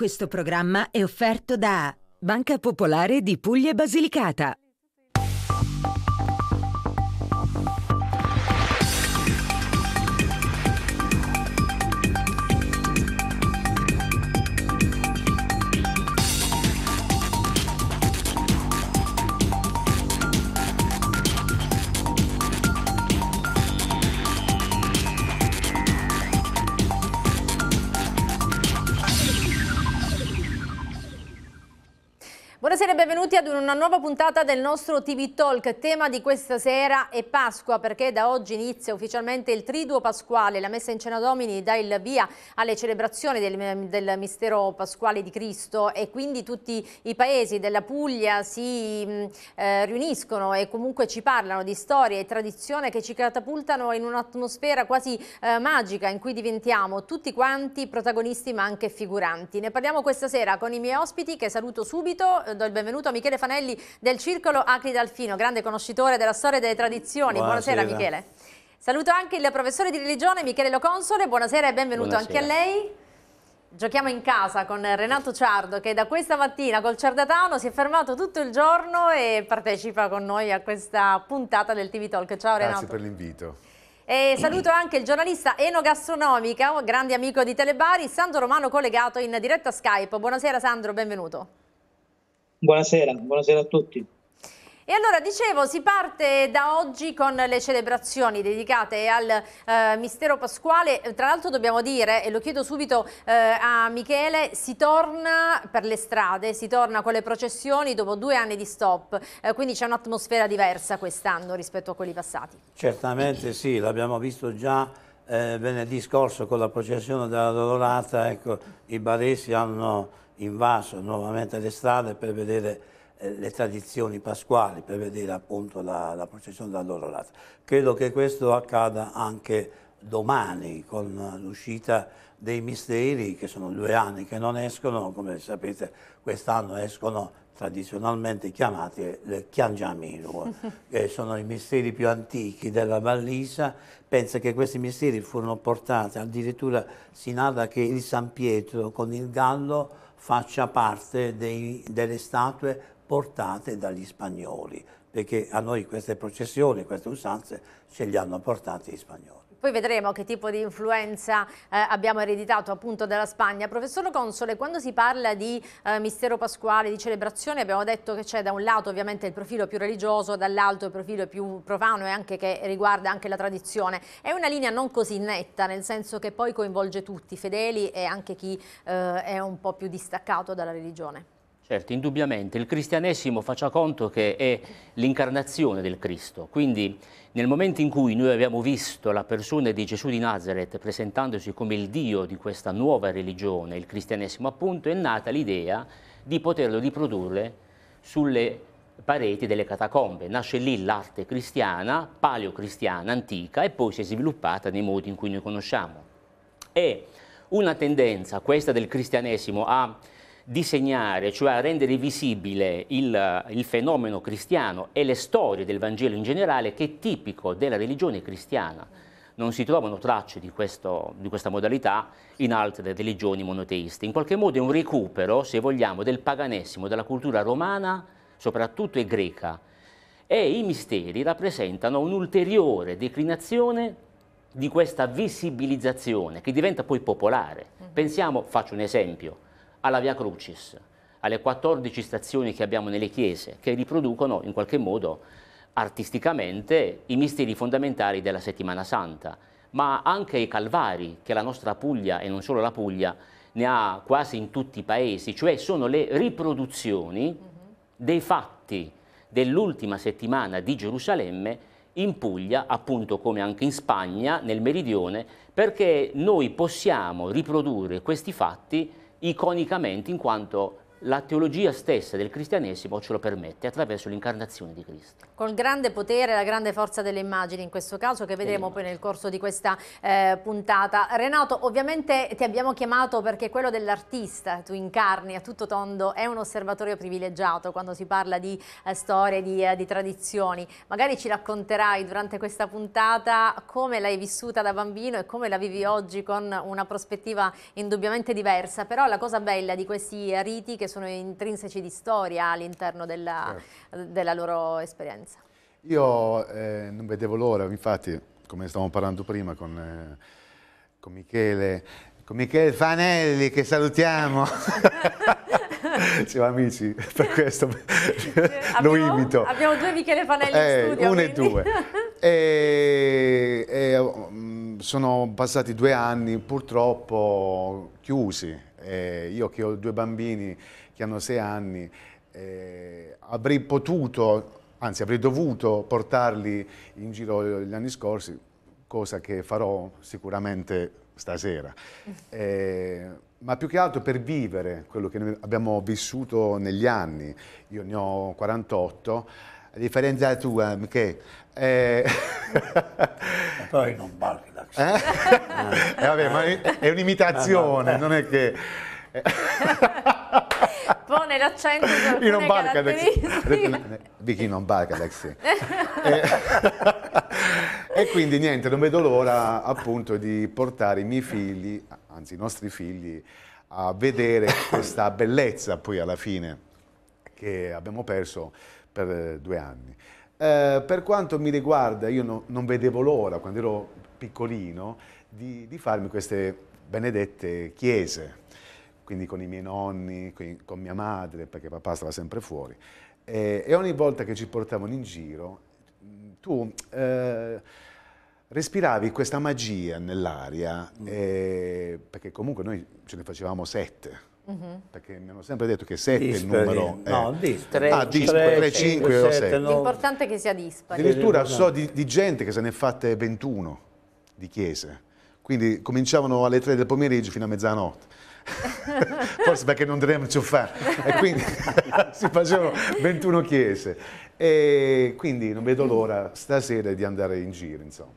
Questo programma è offerto da Banca Popolare di Puglia e Basilicata. ad una nuova puntata del nostro TV Talk. Tema di questa sera è Pasqua perché da oggi inizia ufficialmente il triduo pasquale. La messa in cena domini dà il via alle celebrazioni del, del mistero pasquale di Cristo e quindi tutti i paesi della Puglia si mm, eh, riuniscono e comunque ci parlano di storia e tradizione che ci catapultano in un'atmosfera quasi eh, magica in cui diventiamo tutti quanti protagonisti ma anche figuranti. Ne parliamo questa sera con i miei ospiti che saluto subito. Eh, do il benvenuto a Michele Fanelli del Circolo Acri d'Alfino, grande conoscitore della storia e delle tradizioni. Buonasera, Buonasera Michele. Saluto anche il professore di religione Michele Lo Console, buonasera e benvenuto Buonasera. anche a lei. Giochiamo in casa con Renato Ciardo che da questa mattina col Ciardatano si è fermato tutto il giorno e partecipa con noi a questa puntata del TV Talk. Ciao Renato. Grazie per l'invito. E saluto anche il giornalista enogastronomica, grande amico di Telebari, Sandro Romano collegato in diretta Skype. Buonasera Sandro, benvenuto. Buonasera, buonasera a tutti. E allora dicevo, si parte da oggi con le celebrazioni dedicate al eh, mistero pasquale. Eh, tra l'altro dobbiamo dire, e lo chiedo subito eh, a Michele, si torna per le strade, si torna con le processioni dopo due anni di stop, eh, quindi c'è un'atmosfera diversa quest'anno rispetto a quelli passati. Certamente sì, l'abbiamo visto già eh, venerdì scorso con la processione della Dolorata, ecco, i baresi hanno invaso nuovamente le strade per vedere eh, le tradizioni pasquali, per vedere appunto la, la processione lato. Credo che questo accada anche domani con l'uscita dei misteri che sono due anni che non escono, come sapete quest'anno escono tradizionalmente chiamati le Chiangiamiro, che sono i misteri più antichi della Vallisa. Pensa che questi misteri furono portati addirittura sin narra che il San Pietro con il Gallo faccia parte dei, delle statue portate dagli spagnoli, perché a noi queste processioni, queste usanze ce le hanno portate gli spagnoli. Poi vedremo che tipo di influenza eh, abbiamo ereditato appunto dalla Spagna. Professor Console, quando si parla di eh, mistero pasquale, di celebrazione, abbiamo detto che c'è da un lato ovviamente il profilo più religioso, dall'altro il profilo più profano e anche che riguarda anche la tradizione. È una linea non così netta, nel senso che poi coinvolge tutti, fedeli e anche chi eh, è un po' più distaccato dalla religione. Certo, indubbiamente. Il cristianesimo faccia conto che è l'incarnazione del Cristo, quindi nel momento in cui noi abbiamo visto la persona di Gesù di Nazareth presentandosi come il Dio di questa nuova religione, il cristianesimo appunto, è nata l'idea di poterlo riprodurre sulle pareti delle catacombe. Nasce lì l'arte cristiana, paleocristiana, antica e poi si è sviluppata nei modi in cui noi conosciamo. È una tendenza, questa del cristianesimo, a disegnare, cioè a rendere visibile il, il fenomeno cristiano e le storie del Vangelo in generale che è tipico della religione cristiana non si trovano tracce di, questo, di, questa modalità in altre religioni monoteiste. In qualche modo è un recupero, se vogliamo, del paganesimo, della cultura romana, soprattutto e greca. E i misteri rappresentano un'ulteriore declinazione di questa visibilizzazione che diventa poi popolare. Mm-hmm. Pensiamo, faccio un esempio, alla Via Crucis, alle 14 stazioni che abbiamo nelle chiese, che riproducono in qualche modo artisticamente i misteri fondamentali della Settimana Santa, ma anche i calvari che la nostra Puglia, e non solo la Puglia, ne ha quasi in tutti i paesi, cioè sono le riproduzioni mm-hmm. dei fatti dell'ultima settimana di Gerusalemme in Puglia, appunto come anche in Spagna, nel meridione, perché noi possiamo riprodurre questi fatti iconicamente in quanto la teologia stessa del cristianesimo ce lo permette attraverso l'incarnazione di Cristo. Col grande potere e la grande forza delle immagini in questo caso che vedremo poi nel corso di questa eh, puntata. Renato, ovviamente ti abbiamo chiamato perché quello dell'artista, tu incarni a tutto tondo, è un osservatorio privilegiato quando si parla di eh, storie, di, eh, di tradizioni. Magari ci racconterai durante questa puntata come l'hai vissuta da bambino e come la vivi oggi con una prospettiva indubbiamente diversa, però la cosa bella di questi riti che sono intrinseci di storia all'interno della, certo. della, loro esperienza. Io eh, non vedevo l'ora, infatti, come stavamo parlando prima con, eh, con, Michele, con Michele Fanelli che salutiamo. Siamo amici, per questo lo imito. Abbiamo due Michele Fanelli eh, in studio. Uno e due. E, e, mm, sono passati due anni purtroppo chiusi eh, io che ho due bambini che hanno sei anni, eh, avrei potuto, anzi avrei dovuto portarli in giro gli anni scorsi, cosa che farò sicuramente stasera. Eh, ma più che altro per vivere quello che abbiamo vissuto negli anni, io ne ho 48, a differenza tua, che... Eh... Poi non balchi la eh? eh? vabbè, ma è un'imitazione, ah, non è che... Pone l'accento su Io non balca da eh, Vicky non balca da e, e quindi niente, non vedo l'ora appunto di portare i miei figli, anzi i nostri figli, a vedere questa bellezza poi alla fine che abbiamo perso per eh, due anni. Eh, per quanto mi riguarda, io no, non vedevo l'ora, quando ero piccolino, di, di, farmi queste benedette chiese, quindi con i miei nonni, con mia madre, perché papà stava sempre fuori. Eh, e ogni volta che ci portavano in giro, tu eh, respiravi questa magia nell'aria, mm. eh, perché comunque noi ce ne facevamo sette, Uh -huh. Perché mi hanno sempre detto che 7 è il numero. No, dispari. Ah, dispari, 3, 5, 7. 7. L'importante è che sia dispari. Addirittura so di, di gente che se ne è fatte 21 di chiese. Quindi cominciavano alle 3 del pomeriggio fino a mezzanotte. forse perché non dovremmo fare e quindi si facevano 21 chiese e quindi non vedo l'ora stasera di andare in giro insomma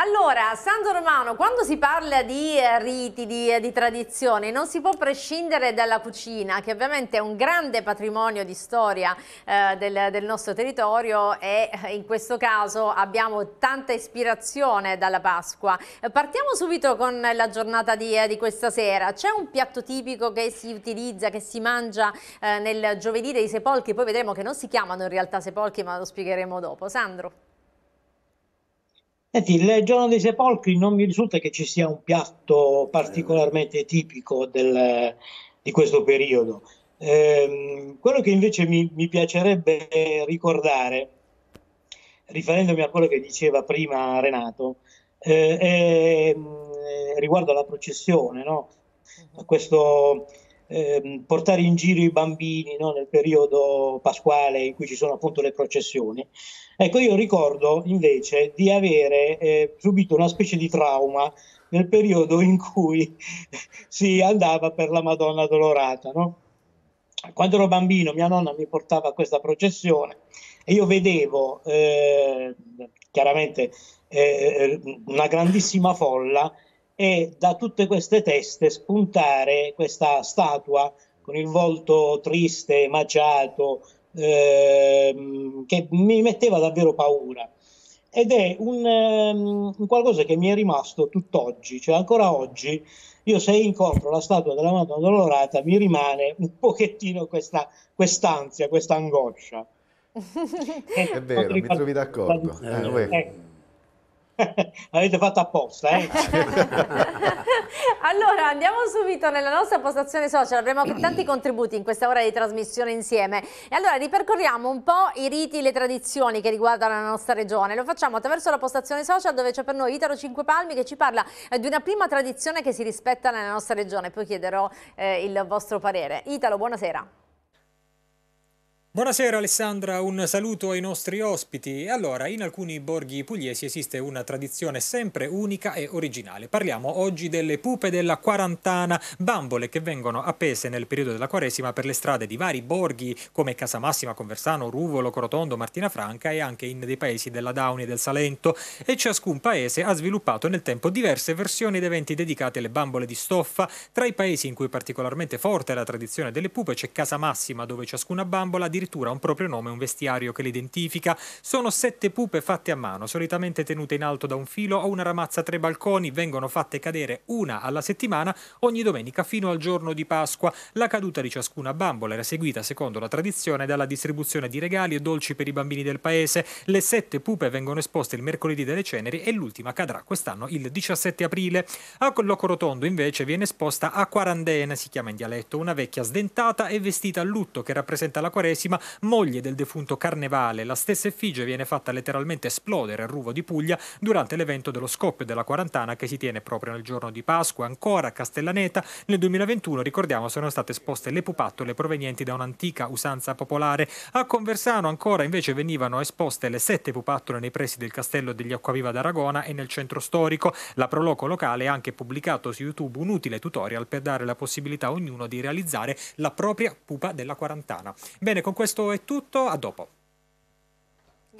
allora, Sandro Romano, quando si parla di eh, riti, di, eh, di tradizioni, non si può prescindere dalla cucina, che ovviamente è un grande patrimonio di storia eh, del, del, nostro territorio e eh, in questo caso abbiamo tanta ispirazione dalla Pasqua. Partiamo subito con la giornata di, di questa sera. C'è un piatto tipico che si utilizza, che si mangia eh, nel giovedì dei sepolchi, poi vedremo che non si chiamano in realtà sepolchi, ma lo spiegheremo dopo. Sandro. Eh Senti, il giorno dei sepolcri non mi risulta che ci sia un piatto particolarmente tipico del, di questo periodo. Eh, quello che invece mi, mi, piacerebbe ricordare, riferendomi a quello che diceva prima Renato, eh, mm, eh, riguardo alla processione, no? a mm-hmm. questo ehm, portare in giro i bambini no? nel periodo pasquale in cui ci sono appunto le processioni, Ecco, io ricordo invece di avere eh, subito una specie di trauma nel periodo in cui si andava per la Madonna Dolorata, no? Quando ero bambino mia nonna mi portava a questa processione e io vedevo eh, chiaramente eh, eh, una grandissima folla e da tutte queste teste spuntare questa statua con il volto triste, maciato, Ehm, che mi metteva davvero paura. Ed è un, um, qualcosa che mi è rimasto tutt'oggi, cioè ancora oggi io se incontro la statua della Madonna Dolorata mi rimane un pochettino questa quest'ansia, questa angoscia. è vero, mi trovi d'accordo. Eh, eh, Avete fatto apposta, eh? allora, andiamo subito nella nostra postazione social. Avremo tanti contributi in questa ora di trasmissione insieme. E allora ripercorriamo un po' i riti e le tradizioni che riguardano la nostra regione. Lo facciamo attraverso la postazione social dove c'è per noi Italo Cinque Palmi che ci parla eh, di una prima tradizione che si rispetta nella nostra regione. Poi chiederò eh, il vostro parere. Italo, buonasera. Buonasera Alessandra, un saluto ai nostri ospiti. Allora, in alcuni borghi pugliesi esiste una tradizione sempre unica e originale. Parliamo oggi delle pupe della quarantana, bambole che vengono appese nel periodo della quaresima per le strade di vari borghi come Casamassima, Conversano, Ruvolo, Crotondo, Martina Franca e anche in dei paesi della Dauni e del Salento. E ciascun paese ha sviluppato nel tempo diverse versioni ed eventi dedicati alle bambole di stoffa. Tra i paesi in cui è particolarmente forte la tradizione delle pupe c'è Casamassima, dove ciascuna bambola addirittura addirittura un proprio nome e un vestiario che l'identifica. Sono sette pupe fatte a mano, solitamente tenute in alto da un filo o una ramazza a tre balconi, vengono fatte cadere una alla settimana, ogni domenica fino al giorno di Pasqua. La caduta di ciascuna bambola era seguita, secondo la tradizione, dalla distribuzione di regali e dolci per i bambini del paese. Le sette pupe vengono esposte il mercoledì delle ceneri e l'ultima cadrà quest'anno il 17 aprile. A Collocorotondo invece viene esposta a quarantena, si chiama in dialetto, una vecchia sdentata e vestita a lutto che rappresenta la quaresima moglie del defunto Carnevale. La stessa effigie viene fatta letteralmente esplodere a Ruvo di Puglia durante l'evento dello scoppio della quarantana che si tiene proprio nel giorno di Pasqua. Ancora a Castellaneta nel 2021, ricordiamo, sono state esposte le pupattole provenienti da un'antica usanza popolare. A Conversano ancora invece venivano esposte le sette pupattole nei pressi del castello degli Acquaviva d'Aragona e nel centro storico. La Proloco locale ha anche pubblicato su YouTube un utile tutorial per dare la possibilità a ognuno di realizzare la propria pupa della quarantana. Bene, con questo è tutto, a dopo.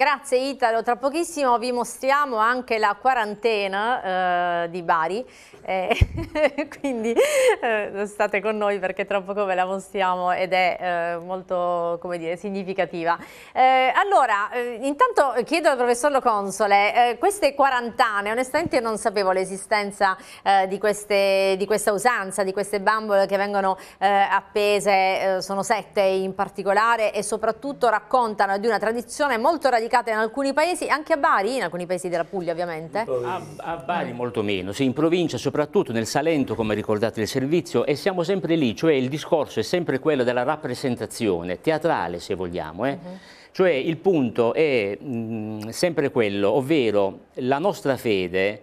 Grazie Italo, tra pochissimo vi mostriamo anche la quarantena eh, di Bari, eh, quindi eh, state con noi perché tra poco ve la mostriamo ed è eh, molto dire, significativa. Eh, allora, eh, intanto chiedo al professor Lo Console, queste quarantane, onestamente non sapevo l'esistenza di, di, questa usanza, di queste bambole che vengono appese, sono sette in particolare e soprattutto raccontano di una tradizione molto radicale radicata in alcuni paesi, anche a Bari, in alcuni paesi della Puglia ovviamente. A, a Bari molto meno, sì, in provincia soprattutto, nel Salento come ricordate il servizio e siamo sempre lì, cioè il discorso è sempre quello della rappresentazione, teatrale se vogliamo, eh? uh mhm. -huh. cioè il punto è mh, mm, sempre quello, ovvero la nostra fede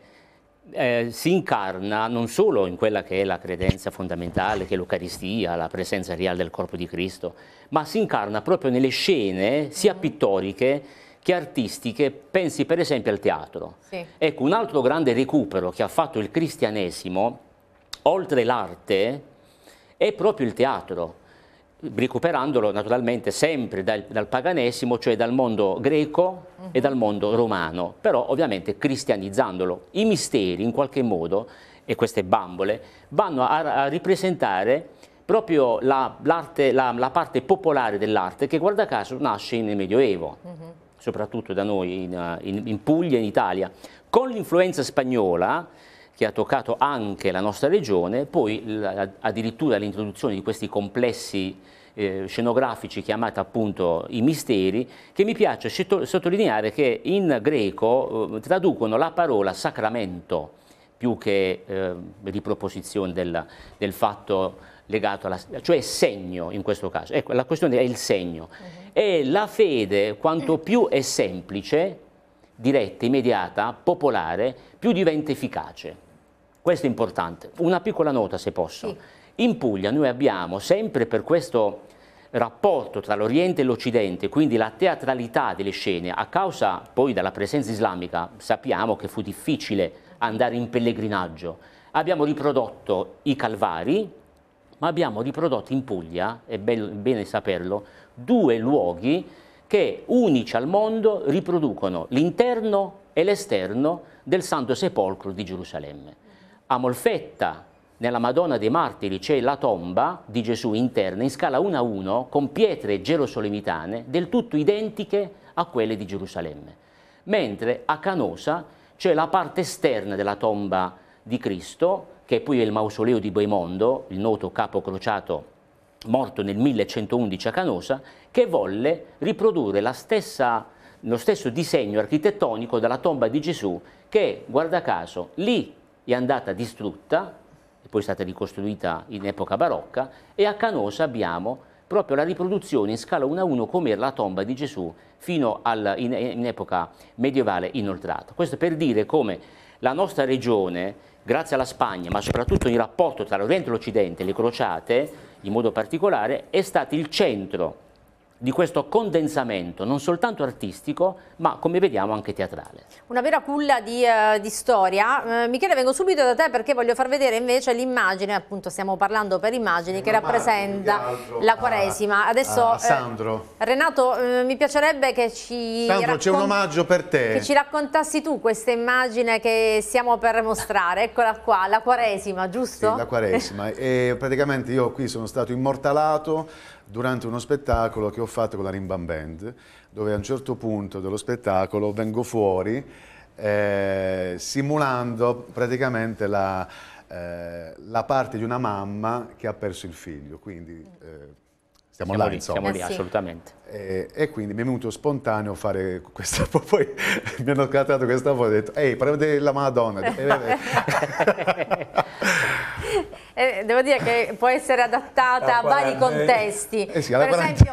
eh, si incarna non solo in quella che è la credenza fondamentale, che è l'Eucaristia, la presenza reale del corpo di Cristo, ma si incarna proprio nelle scene sia mhm. pittoriche che artistiche, pensi per esempio al teatro. Sì. Ecco, un altro grande recupero che ha fatto il cristianesimo, oltre l'arte, è proprio il teatro recuperandolo naturalmente sempre dal, dal, paganesimo, cioè dal mondo greco uh -huh. e dal mondo romano, però ovviamente cristianizzandolo. I misteri in qualche modo, e queste bambole, vanno a, a ripresentare proprio la, la, la parte popolare dell'arte che guarda caso nasce nel Medioevo. Uh mm-hmm. -huh soprattutto da noi in, eh, in, in Puglia, in Italia. Con l'influenza spagnola, che ha toccato anche la nostra regione, poi addirittura l'introduzione di questi complessi eh, scenografici chiamati appunto i misteri, che mi piace sottolineare che in greco eh, traducono la parola sacramento più che eh, riproposizione del, del fatto legato alla, cioè segno in questo caso, ecco la questione è il segno uh -huh. e la fede quanto mm. più è semplice, diretta, immediata, popolare, più diventa efficace. Questo è importante. Una piccola nota se posso. Sì. In Puglia noi abbiamo sempre per questo rapporto tra l'Oriente e l'Occidente, quindi la teatralità delle scene, a causa poi della presenza islamica, sappiamo che fu difficile andare in pellegrinaggio. Abbiamo riprodotto i Calvari, ma abbiamo riprodotto in Puglia, è bello, bene saperlo, due luoghi che unici al mondo riproducono l'interno e l'esterno del Santo Sepolcro di Gerusalemme. A Molfetta, nella Madonna dei Martiri, c'è la tomba di Gesù interna in scala 1 a 1 con pietre gerosolimitane del tutto identiche a quelle di Gerusalemme. Mentre a Canosa c'è la parte esterna della tomba di Cristo, che è poi il mausoleo di Boemondo, il noto capo crociato morto nel 1111 a Canosa, che volle riprodurre stessa, lo stesso disegno architettonico della tomba di Gesù che, guarda caso, lì è andata distrutta, e poi è stata ricostruita in epoca barocca, e a Canosa abbiamo proprio la riproduzione in scala 1 a 1 come era la tomba di Gesù fino al, in, in epoca medievale inoltrata. Questo per dire come la nostra regione grazie alla Spagna, ma soprattutto in rapporto tra l'Oriente e l'Occidente, le crociate in modo particolare, è stato il centro di questo condensamento non soltanto artistico ma come vediamo anche teatrale. Una vera culla di, uh, di storia. Uh, Michele vengo subito da te perché voglio far vedere invece l'immagine, appunto stiamo parlando per immagini, che rappresenta la Quaresima. Ah, Adesso uh, Sandro. Renato mi piacerebbe che ci, Sandro, un omaggio per te. che ci raccontassi tu questa immagine che stiamo per mostrare, eccola qua, la Quaresima, giusto? Sì, la Quaresima. e praticamente io qui sono stato immortalato durante uno spettacolo che ho fatto con la Rimban Band, dove a un certo punto dello spettacolo vengo fuori eh, simulando praticamente la, eh, la, parte di una mamma che ha perso il figlio. Quindi, eh, siamo, siamo, lì, siamo lì, eh assolutamente. E, eh, e, quindi mi è venuto spontaneo fare questa, poi mi hanno scattato questa foto e ho detto, ehi, parliamo della Madonna. Eh, eh, devo dire che può essere adattata a vari contesti. Eh sì, per esempio,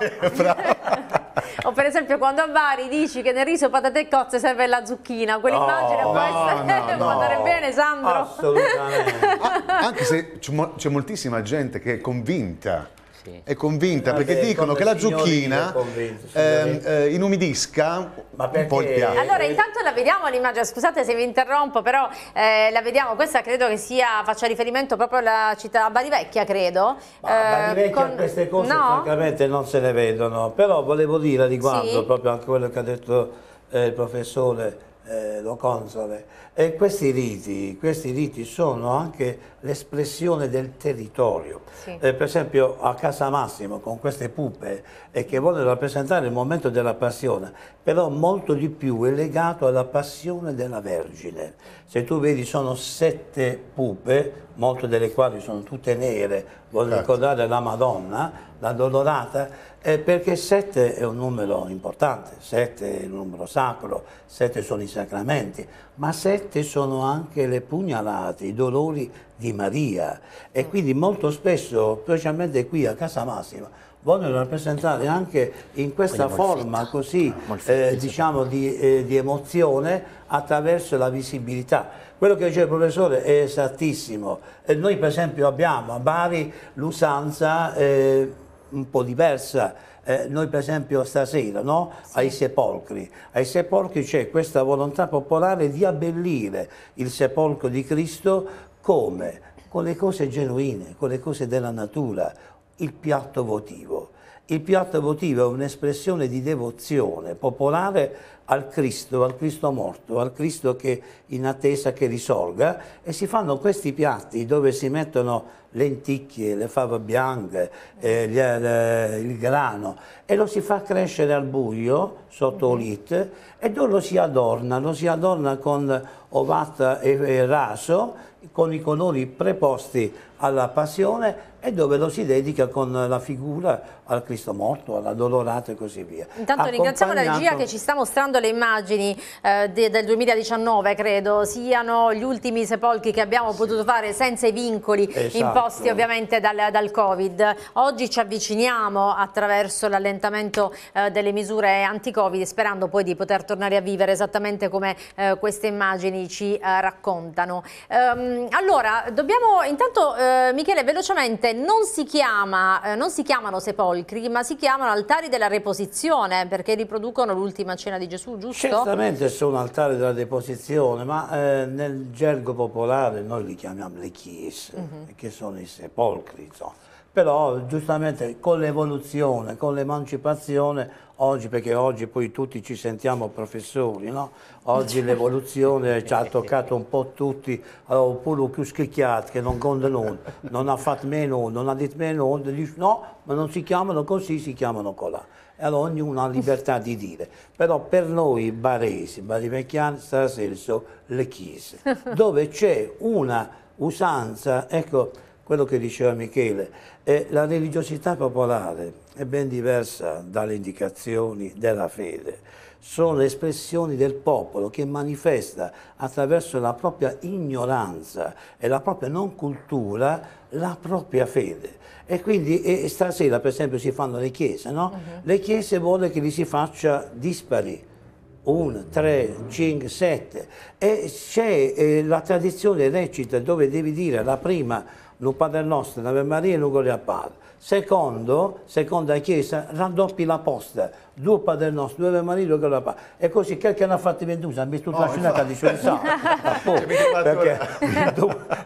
o per esempio quando a Bari dici che nel riso patate e cozze serve la zucchina, quell'immagine oh, può, no, no, può no. andare bene, Sandro. Assolutamente. ah, anche se c'è moltissima gente che è convinta sì. è convinta Vabbè, perché dicono che la zucchina convinto, ehm, eh, inumidisca un po' il piatto. Allora intanto la vediamo l'immagine, scusate se vi interrompo, però eh, la vediamo, questa credo che sia, faccia riferimento proprio alla città Barivecchia credo. Ma, eh, Barivecchia con... queste cose no? francamente non se ne vedono, però volevo dire riguardo sì. proprio anche quello che ha detto eh, il professore, eh, lo console, e questi riti, questi riti, sono anche l'espressione del territorio. Sì. Eh, per esempio a Casa Massimo con queste pupe eh, che vogliono rappresentare il momento della passione, però molto di più è legato alla passione della Vergine. Se tu vedi sono sette pupe, molte delle quali sono tutte nere, voglio certo. ricordare la Madonna, la Dolorata, eh, perché sette è un numero importante, sette è un numero sacro, sette sono i sacramenti ma sette sono anche le pugnalate, i dolori di Maria e quindi molto spesso, specialmente qui a Casa Massima, vogliono rappresentare anche in questa forma così eh, diciamo di, eh, di, emozione attraverso la visibilità. Quello che dice il professore è esattissimo. Eh, noi per esempio abbiamo a Bari l'usanza eh, un po' diversa eh, noi per esempio stasera no? sì. ai sepolcri, ai sepolcri c'è questa volontà popolare di abbellire il sepolcro di Cristo come? Con le cose genuine, con le cose della natura, il piatto votivo. Il piatto votivo è un'espressione di devozione popolare al Cristo, al Cristo morto, al Cristo che in attesa che risolga e si fanno questi piatti dove si mettono lenticchie, le fave bianche, eh, gli, le, eh, il grano e lo si fa crescere al buio sotto mm-hmm. olite e lo si adorna, lo si adorna con ovata e, e raso con i colori preposti alla passione e dove lo si dedica con la figura al Cristo morto, alla Dolorata e così via. Intanto ringraziamo la regia che ci sta mostrando le immagini eh, de, del 2019, credo, siano gli ultimi sepolchi che abbiamo sì. potuto fare senza i vincoli esatto. imposti ovviamente dal, dal, Covid. Oggi ci avviciniamo attraverso l'allentamento eh, delle misure anti-Covid, sperando poi di poter tornare a vivere esattamente come eh, queste immagini ci eh, raccontano. Ehm, allora, dobbiamo intanto, eh, Michele, velocemente non si, chiama, eh, non si chiamano sepolcri, ma si chiamano altari della reposizione, perché riproducono l'ultima cena di Gesù, giusto? Certamente sono altari della deposizione, ma eh, nel gergo popolare noi li chiamiamo le chiese, mm -hmm. che sono i sepolcri, insomma però giustamente con l'evoluzione, con l'emancipazione, oggi perché oggi poi tutti ci sentiamo professori, no? Oggi l'evoluzione ci ha toccato un po' tutti, allora, pure più schicchiati che non condano, non ha fatto meno, non ha detto meno, dice no, ma non si chiamano così, si chiamano colà. E allora ognuno ha libertà di dire. Però per noi baresi, barivecchiani, senso le chiese, dove c'è una usanza, ecco quello che diceva Michele, eh, la religiosità popolare è ben diversa dalle indicazioni della fede sono le espressioni del popolo che manifesta attraverso la propria ignoranza e la propria non cultura la propria fede. E quindi e stasera per esempio si fanno le chiese, no? Uh mhm. -huh. Le chiese vuole che li si faccia dispari. Un, tre, cinque, sette. e c'è eh, la tradizione recita dove devi dire la prima non Padre nostro, un'Ave Maria e non Gloria a Padre Secondo, seconda chiesa, raddoppi la posta, due Padre Nostro, due Maria, due Calapà. E così, che, che ne ha fatti 21, ha visto tutta la scena che dice di salto.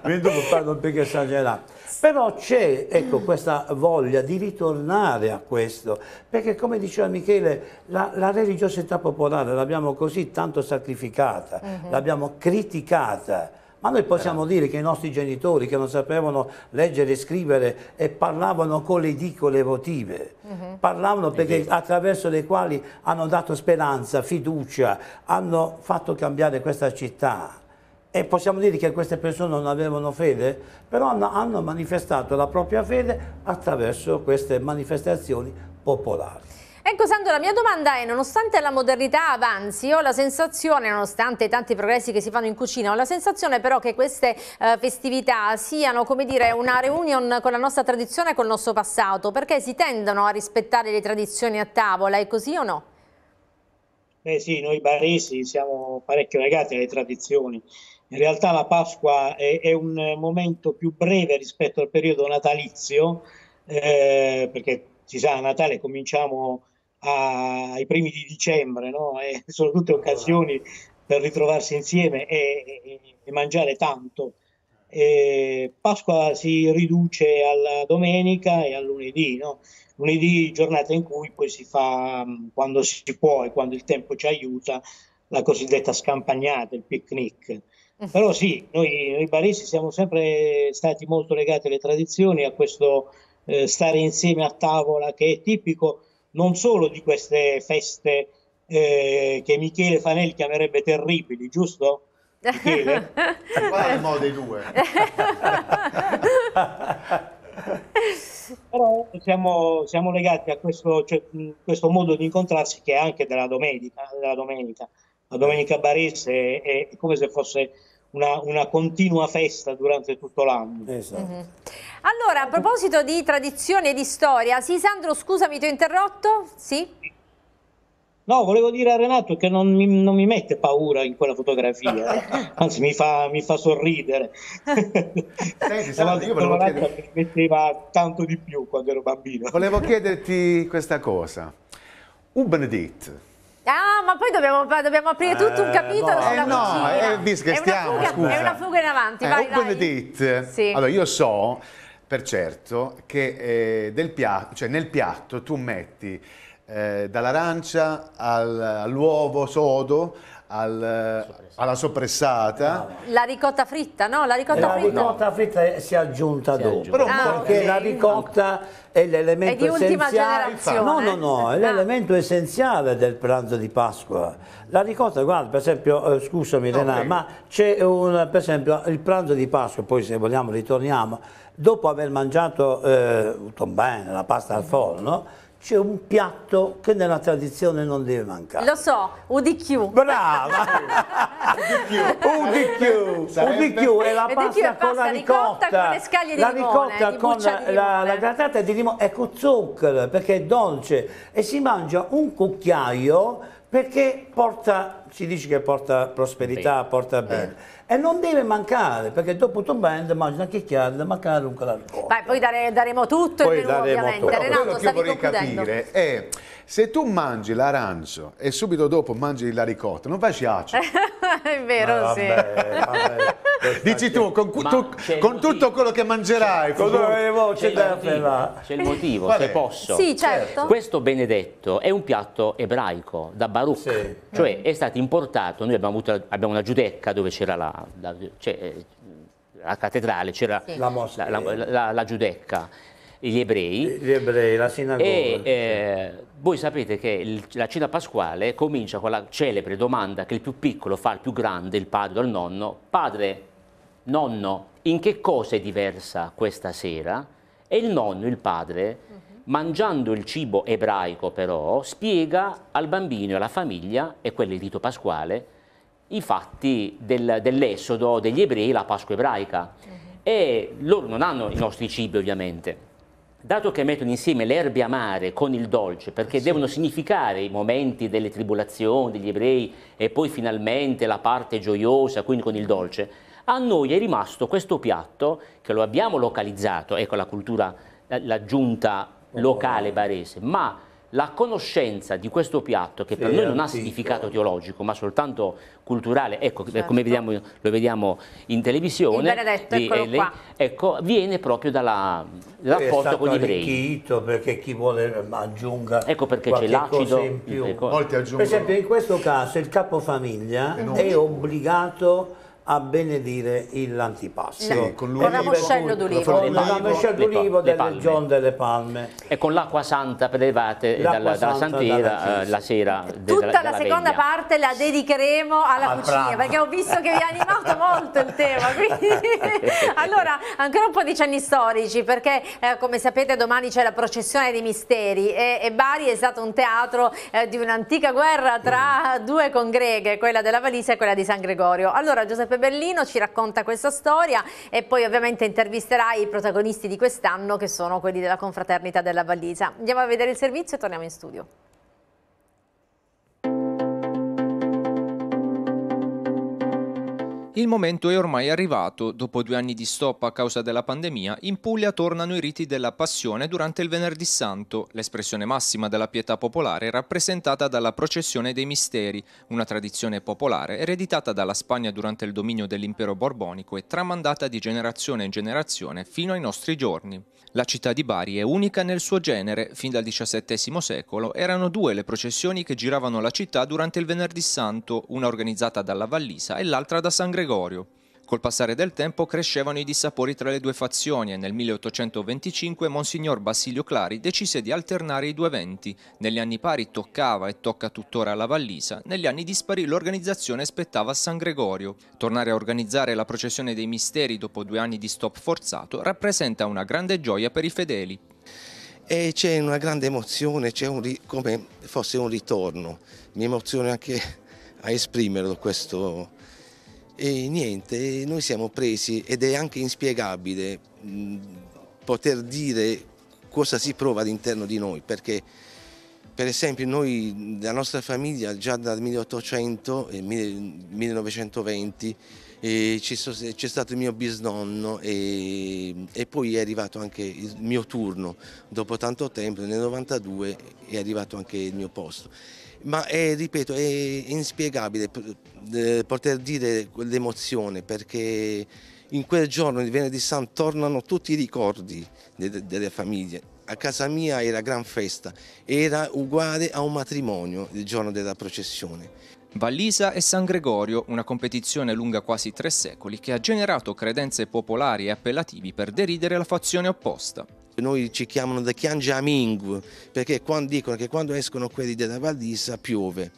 Perché, non perché esagerare. Però c'è, ecco, questa voglia di ritornare a questo, perché come diceva Michele, la, la religiosità popolare l'abbiamo così tanto sacrificata, uh mhm. -huh. l'abbiamo criticata, ma noi possiamo Però... dire che i nostri genitori che non sapevano leggere e scrivere e parlavano con le edicole votive, uh mhm. -huh. parlavano perché attraverso le quali hanno dato speranza, fiducia, hanno fatto cambiare questa città. E possiamo dire che queste persone non avevano fede, però hanno, hanno manifestato la propria fede attraverso queste manifestazioni popolari. Ecco Sandro, la mia domanda è, nonostante la modernità avanzi, ho la sensazione, nonostante i tanti progressi che si fanno in cucina, ho la sensazione però che queste eh, festività siano, come dire, una reunion con la nostra tradizione e col nostro passato, perché si tendono a rispettare le tradizioni a tavola, è così o no? Beh sì, noi baresi siamo parecchio legati alle tradizioni. In realtà la Pasqua è, è un momento più breve rispetto al periodo natalizio, eh, perché si sa, a Natale cominciamo ai primi di dicembre, no? e eh, sono tutte occasioni per ritrovarsi insieme e, e, e mangiare tanto. E Pasqua si riduce alla domenica e al lunedì, no? lunedì giornata in cui poi si fa, mm, quando si può e quando il tempo ci aiuta, la cosiddetta scampagnata, il picnic. Mm. Però sì, noi, noi baresi siamo sempre stati molto legati alle tradizioni, a questo eh, stare insieme a tavola che è tipico non solo di queste feste eh, che Michele Fanelli chiamerebbe terribili, giusto? Michele? Quale modo dei due? Però siamo, siamo, legati a questo, cioè, questo, modo di incontrarsi che è anche della domenica, della domenica. La domenica barese è, è come se fosse una, una, continua festa durante tutto l'anno. Esatto. Mm -hmm. Allora, a proposito di tradizione e di storia, sì Sandro, scusami, ti ho interrotto? Sì? No, volevo dire a Renato che non mi, non mi mette paura in quella fotografia, anzi mi fa, mi fa sorridere. Senti, Sandro, io volevo chiedere... mi metteva tanto di più quando ero bambino. Volevo chiederti questa cosa. Un Benedict, Ah, ma poi dobbiamo, dobbiamo aprire tutto un eh, capitolo eh, sulla no, cucina. Eh, che è, stiamo, una fuga, è una fuga in avanti. Eh, vai, open vai. Sì. Allora, io so per certo che eh, piatto, cioè nel piatto tu metti eh, dall'arancia all'uovo sodo al, alla soppressata. La ricotta fritta, no? La ricotta, la fritta. ricotta fritta si è aggiunta si dopo, aggiunta. Ah, perché okay. la ricotta è l'elemento essenziale. No, no, no, è ah. l'elemento essenziale del pranzo di Pasqua. La ricotta, guarda, per esempio, eh, scusami okay. ma c'è un, per esempio, il pranzo di Pasqua, poi se vogliamo ritorniamo, dopo aver mangiato eh, tutto bene, la pasta al forno, c'è un piatto che nella tradizione non deve mancare. Lo so, UDQ. Brava! UDQ. UDQ. è la pasta, è pasta con la ricotta, ricotta, con le scaglie di la limone, ricotta di con di la, la, gratata di limone è con ecco, zucchero perché è dolce e si mangia un cucchiaio perché porta, si dice che porta prosperità, bene. porta bene. Eh e non deve mancare, perché dopo tu band mangi una chiaro da mancare un calarco. Poi dare, daremo tutto poi il menù, ovviamente. Tutto. Renato, quello che vorrei capire è se tu mangi l'arancio e subito dopo mangi la ricotta, non vai acido. È vero, vabbè, ah, sì. Vabbè. Dici tu, con, tu, con tutto quello che mangerai. C'è il motivo, c'è il motivo se posso. Sì, certo. certo. Questo benedetto è un piatto ebraico, da Baruch. Sì. Cioè è stato importato, noi abbiamo, avuto, abbiamo una giudecca dove c'era la... la cioè, eh, la cattedrale, c'era sì. la, la, la, la giudecca gli ebrei. Gli ebrei, la sinagoga. E, eh, voi sapete che il, la cena pasquale comincia con la celebre domanda che il più piccolo fa al più grande, il padre o il nonno, padre, nonno, in che cosa è diversa questa sera? E il nonno, il padre, mhm. mangiando il cibo ebraico però, spiega al bambino e alla famiglia, e quello è il rito pasquale, i fatti del, dell'esodo degli ebrei, la Pasqua ebraica. Mhm. E loro non hanno i nostri cibi ovviamente, dato che mettono insieme l'erbe amare con il dolce, perché eh, sì. devono significare i momenti delle tribolazioni degli ebrei e poi finalmente la parte gioiosa, quindi con il dolce, a noi è rimasto questo piatto che lo abbiamo localizzato, ecco la cultura, l'aggiunta locale barese, ma la conoscenza di questo piatto, che per sì, noi eh, non ha significato teologico, ma soltanto culturale, ecco, certo. come vediamo, lo vediamo in televisione, di Elle, eh, ecco, viene proprio dal rapporto con gli ebrei. È arricchito perché chi vuole aggiunga ecco perché c'è l'acido in più. Ecco. Molti Per esempio in questo caso il capofamiglia è obbligato a benedire l'antipasto. No. Sì, con, con ramoscello d'olivo. Con ramoscello d'olivo della John delle Palme. E con l'acqua santa prelevate dalla, santa dalla, Santiera eh, la sera. Tutta della, la seconda veglia. parte la dedicheremo alla Al cucina, brano. perché ho visto che vi ha animato molto il tema. allora, ancora un po' di cenni storici, perché eh, come sapete domani c'è la processione dei misteri e, e, Bari è stato un teatro eh, di un'antica guerra tra mm. due congreghe, quella della Valisa e quella di San Gregorio. Allora, Giuseppe Bellino ci racconta questa storia e poi ovviamente intervisterai i protagonisti di quest'anno che sono quelli della confraternita della Vallisa. Andiamo a vedere il servizio e torniamo in studio. Il momento è ormai arrivato. Dopo due anni di stop a causa della pandemia, in Puglia tornano i riti della passione durante il Venerdì Santo, l'espressione massima della pietà popolare rappresentata dalla processione dei misteri, una tradizione popolare ereditata dalla Spagna durante il dominio dell'impero borbonico e tramandata di generazione in generazione fino ai nostri giorni. La città di Bari è unica nel suo genere. Fin dal XVII secolo erano due le processioni che giravano la città durante il Venerdì Santo, una organizzata dalla Vallisa e l'altra da San Gregorio. Col passare del tempo crescevano i dissapori tra le due fazioni e nel 1825 Monsignor Basilio Clari decise di alternare i due eventi. Negli anni pari toccava e tocca tuttora la Vallisa, negli anni dispari l'organizzazione spettava a San Gregorio. Tornare a organizzare la processione dei misteri dopo due anni di stop forzato rappresenta una grande gioia per i fedeli. E c'è una grande emozione, c'è come fosse un ritorno. Mi emoziona anche a esprimerlo questo e niente, noi siamo presi ed è anche inspiegabile mm, poter dire cosa si prova all'interno di noi, perché per esempio noi, la nostra famiglia già dal 1800 e 1920 c'è stato il mio bisnonno e, e, poi è arrivato anche il mio turno, dopo tanto tempo, nel 92 è arrivato anche il mio posto ma è, eh, ripeto, è inspiegabile eh, poter dire l'emozione perché in quel giorno, di venerdì santo, tornano tutti i ricordi delle famiglie. A casa mia era gran festa, era uguale a un matrimonio il giorno della processione. Vallisa e San Gregorio, una competizione lunga quasi tre secoli che ha generato credenze popolari e appellativi per deridere la fazione opposta. Noi ci chiamano The Chiangiaming perché quando, dicono che quando escono quelli della Vallisa piove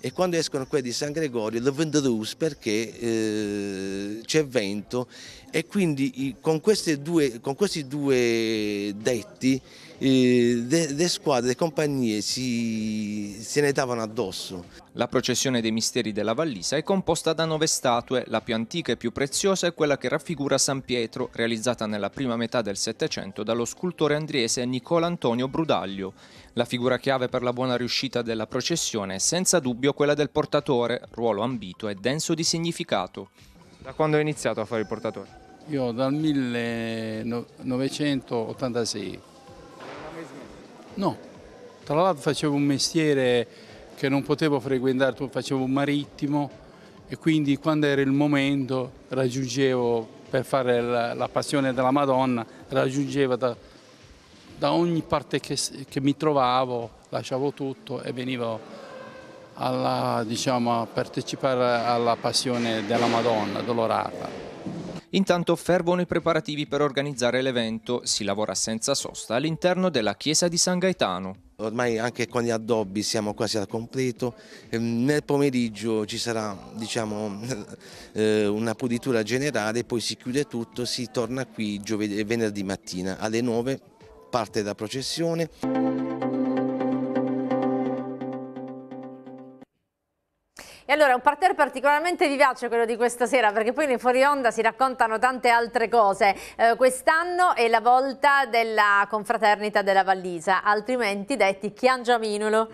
e quando escono quelli di San Gregorio The Vendedus perché eh, c'è vento e quindi con, due, con questi due detti le squadre, le compagnie si, se ne davano addosso. La processione dei misteri della Vallisa è composta da nove statue, la più antica e più preziosa è quella che raffigura San Pietro, realizzata nella prima metà del Settecento dallo scultore andriese Nicola Antonio Brudaglio. La figura chiave per la buona riuscita della processione è senza dubbio quella del portatore, ruolo ambito e denso di significato. Da quando hai iniziato a fare il portatore? Io dal 1986. No, tra l'altro facevo un mestiere che non potevo frequentare, facevo un marittimo e quindi quando era il momento raggiungevo, per fare la, la passione della Madonna, raggiungevo da, da ogni parte che, che, mi trovavo, lasciavo tutto e venivo alla, diciamo, a partecipare alla passione della Madonna, dolorata. Intanto fervono i preparativi per organizzare l'evento, si lavora senza sosta all'interno della chiesa di San Gaetano. Ormai anche con gli addobbi siamo quasi al completo, mm, nel pomeriggio ci sarà diciamo, eh, una pulitura generale, poi si chiude tutto, si torna qui giovedì, venerdì mattina alle 9, parte la processione. E allora, un parterre particolarmente vivace quello di questa sera, perché poi nei fuori onda si raccontano tante altre cose. Eh, Quest'anno è la volta della confraternita della Vallisa, altrimenti detti Chiangiaminulo.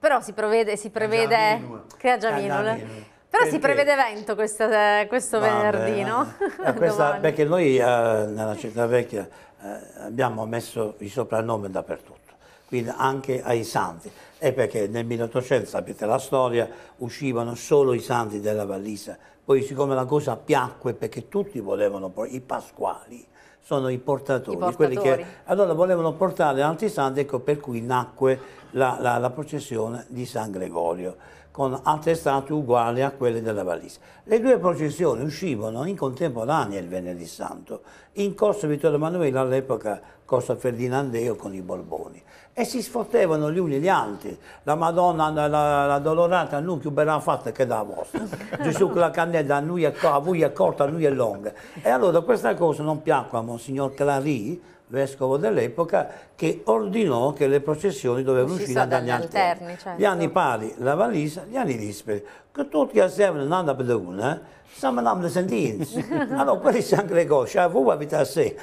Però si prevede... Si prevede Chiangiaminulo. Però perché? si prevede evento questa, eh, questo Vabbè, venerdì, eh, no? Eh, questa, perché noi eh, nella città vecchia eh, abbiamo messo il soprannome dappertutto, quindi anche ai santi è perché nel 1800, sapete la storia, uscivano solo i santi della Vallisa. Poi siccome la cosa piacque perché tutti volevano, i pasquali, sono i portatori, I portatori. Che, allora volevano portare altri santi, ecco per cui nacque la, la, la processione di San Gregorio con altre statue uguali a quelle della Vallisa. Le due processioni uscivano in contemporanea il Venerdì Santo in corso Vittorio Emanuele all'epoca Costa Ferdinandeo con i Borboni e si sfottevano gli uni gli altri la Madonna, la, la, la Dolorata non più ben fatta che da vostra Gesù con la candela a a voi è corta, a noi è lunga e allora questa cosa non piacque a Monsignor Clary vescovo dell'epoca, che ordinò che le processioni dovevano uscire dagli alterni. alterni certo. Gli anni pari la valisa, gli anni disperi, che tutti assieme non andavano per una, Sama namle sentins. Allora, quelli si anche le cose, a cioè, voi avete sé.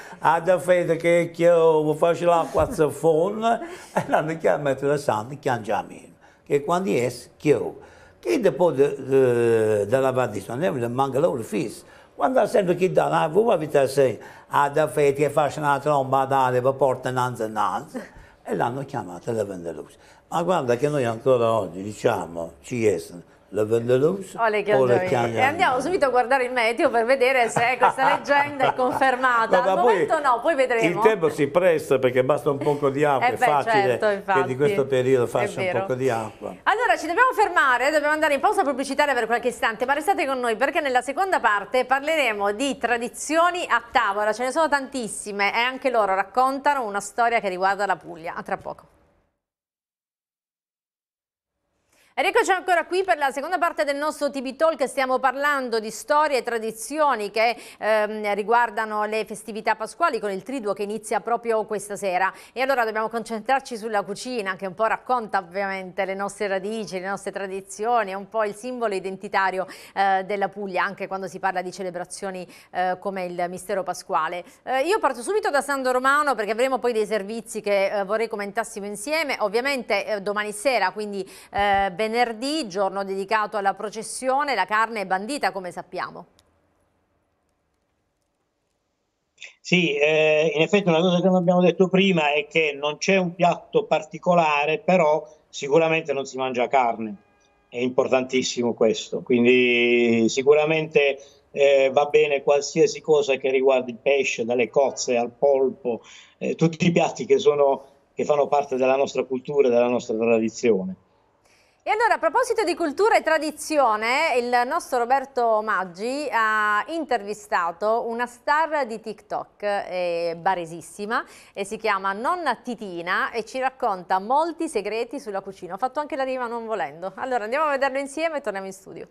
da fede che io faccio la quazzafon, e l'hanno chiamato la santa, chiangiamin. Che quando è, chio. Che dopo della bandita, non manca loro fisso. Quando sento che dà, a ah, voi avete sé, da fede che faccio una tromba ad d'ale, per porta nanza nanza, e l'hanno chiamata la vendelus. Ma guarda che noi ancora oggi, diciamo, ci escono. Levendelus oh, o le Chiangiovine. E andiamo subito a guardare il meteo per vedere se questa leggenda è confermata. Al momento no, poi vedremo. Il tempo si presta perché basta un poco di acqua, eh beh, è facile certo, che di questo periodo faccia un poco di acqua. Allora ci dobbiamo fermare, dobbiamo andare in pausa pubblicitaria per qualche istante, ma restate con noi perché nella seconda parte parleremo di tradizioni a tavola, ce ne sono tantissime e anche loro raccontano una storia che riguarda la Puglia. A tra poco. Ed Eccoci ancora qui per la seconda parte del nostro TV Talk, stiamo parlando di storie e tradizioni che ehm, riguardano le festività pasquali con il triduo che inizia proprio questa sera e allora dobbiamo concentrarci sulla cucina che un po' racconta ovviamente le nostre radici, le nostre tradizioni, è un po' il simbolo identitario eh, della Puglia anche quando si parla di celebrazioni eh, come il mistero pasquale. Eh, io parto subito da Sando Romano perché avremo poi dei servizi che eh, vorrei commentassimo insieme, ovviamente eh, domani sera quindi eh, ben venerdì, giorno dedicato alla processione, la carne è bandita come sappiamo. Sì, eh, in effetti una cosa che non abbiamo detto prima è che non c'è un piatto particolare, però sicuramente non si mangia carne, è importantissimo questo, quindi sicuramente eh, va bene qualsiasi cosa che riguardi il pesce, dalle cozze al polpo, eh, tutti i piatti che, sono, che fanno parte della nostra cultura e della nostra tradizione. E allora a proposito di cultura e tradizione, il nostro Roberto Maggi ha intervistato una star di TikTok eh, baresissima e si chiama Nonna Titina e ci racconta molti segreti sulla cucina. Ho fatto anche la rima non volendo. Allora andiamo a vederlo insieme e torniamo in studio.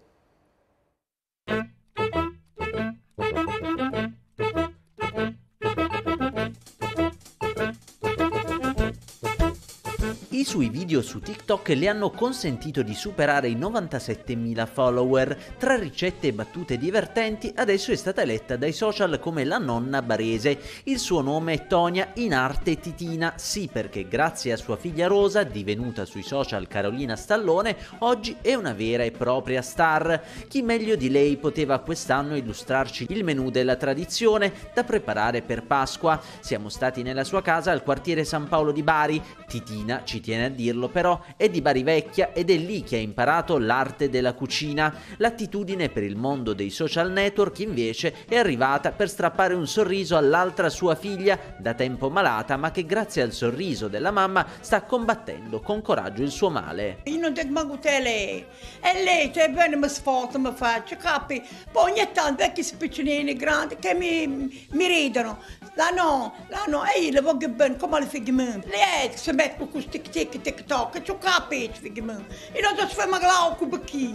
I suoi video su TikTok le hanno consentito di superare i 97.000 follower. Tra ricette e battute divertenti, adesso è stata eletta dai social come la nonna barese. Il suo nome è Tonia, in arte Titina, sì perché grazie a sua figlia Rosa, divenuta sui social Carolina Stallone, oggi è una vera e propria star. Chi meglio di lei poteva quest'anno illustrarci il menù della tradizione da preparare per Pasqua? Siamo stati nella sua casa al quartiere San Paolo di Bari. Titina ci tiene a dirlo, però è di Bari Vecchia ed è lì che ha imparato l'arte della cucina. L'attitudine per il mondo dei social network invece è arrivata per strappare un sorriso all'altra sua figlia, da tempo malata, ma che grazie al sorriso della mamma sta combattendo con coraggio il suo male. Io non dico manco te lei, e lei cioè bene mi sforzo, mi faccio, capi? Poi ogni tanto vecchi spiccinini grandi che mi, mi ridono, la no, la no, e io le voglio bene, come le figlie mie. Lei si mette con questi tic tik tik tok, cioccapetwigman. E non ti fai maglauco perché.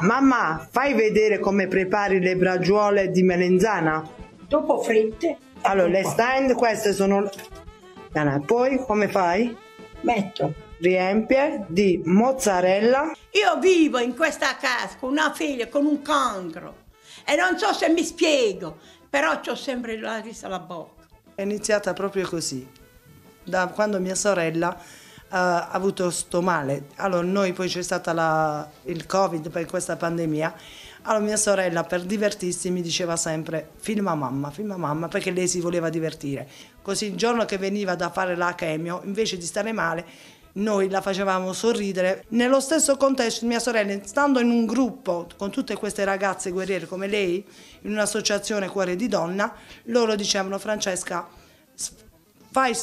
Mamma, fai vedere come prepari le bragiuole di melenzana? Dopo fritte. Allora, le stand queste sono... Poi come fai? Metto. Riempie di mozzarella. Io vivo in questa casa con una figlia con un cancro e non so se mi spiego, però ho sempre la risa alla bocca. È iniziata proprio così, da quando mia sorella ha avuto sto male. Allora noi poi c'è stato il covid per questa pandemia, allora mia sorella per divertirsi mi diceva sempre filma mamma, filma mamma perché lei si voleva divertire. Così il giorno che veniva da fare la chemio, invece di stare male, noi la facevamo sorridere. Nello stesso contesto mia sorella, stando in un gruppo con tutte queste ragazze guerriere come lei, in un'associazione Cuore di Donna, loro dicevano Francesca fai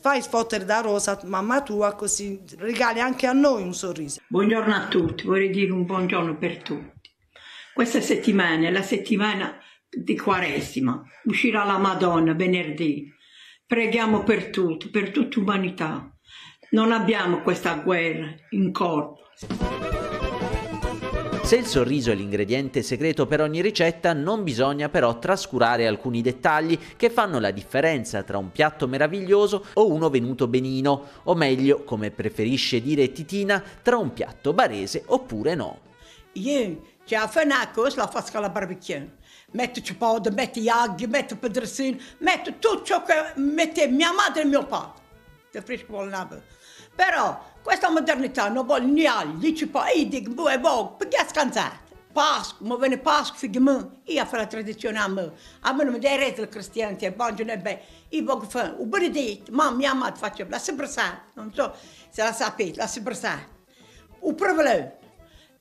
fai sfotter da rosa, mamma tua, così regali anche a noi un sorriso. Buongiorno a tutti, vorrei dire un buongiorno per tutti. Questa settimana è la settimana di Quaresima, uscirà la Madonna venerdì. Preghiamo per tutti, per tutta l'umanità. Non abbiamo questa guerra in corpo. Se il sorriso è l'ingrediente segreto per ogni ricetta, non bisogna però trascurare alcuni dettagli che fanno la differenza tra un piatto meraviglioso o uno venuto benino, o meglio, come preferisce dire Titina, tra un piatto barese oppure no. Io, Yeah. جافه ناكوس لا فاسكا لا باربيكيان ميت تشبود metto ياغ ميت بدرسين ميت توت شوكا ميت ميا مادر ميو با تفريش كول نابو però questa modernità non vuole niente, ci può, e dico, boh, e boh, perché scansate? Pasqua, ma viene Pasqua, figa me, io faccio la tradizione a me, a me non mi dai rete il cristiano, e buongiorno e bene, io voglio fare, un benedetto, mamma mia amata faccio, la sabrsà, non so se la sapete, la sabrsà, un problema,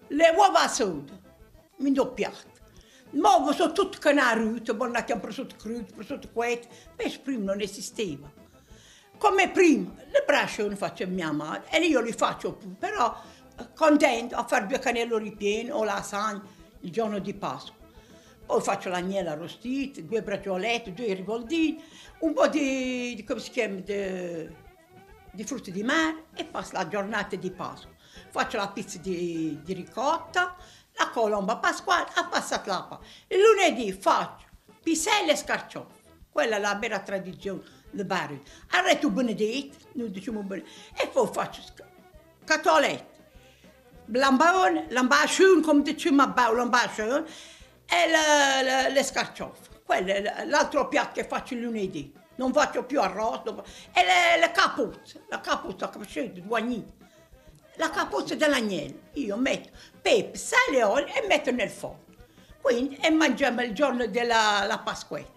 le uova a sud, mi doppiate, ma sono tutte canarutte, buona che hanno prosciutto crudo, prosciutto questo, penso prima non esisteva come prima, le braccia le faccio a mia madre e io le faccio pure, però eh, contento a fare due cannello ripieni o lasagne il giorno di Pasqua. Poi faccio l'agnella arrostita, due bracciolette, due rivoldini, un po' di, di, come si chiama, di, di frutti di mare e passo la giornata di Pasqua. Faccio la pizza di, di ricotta, la colomba pasquale, a passat l'apa. Il lunedì faccio piselli e scarciofi, quella è la vera tradizione Lebaron. Arretu Benedict, benedetto, noi diciamo benedetto. E poi faccio catolet. Lambaon, l'ambasciun, come diceva Mabbao, l'ambasciun, e le, le, le scarciofe. Quello l'altro piatto che faccio lunedì. Non faccio più arrosto. E le, le capuzze, la capuzza, capacete, guagnì. La capuzza dell'agnello. Io metto pepe, sale e olio e metto nel forno. Quindi, e mangiamo il giorno della Pasquetta.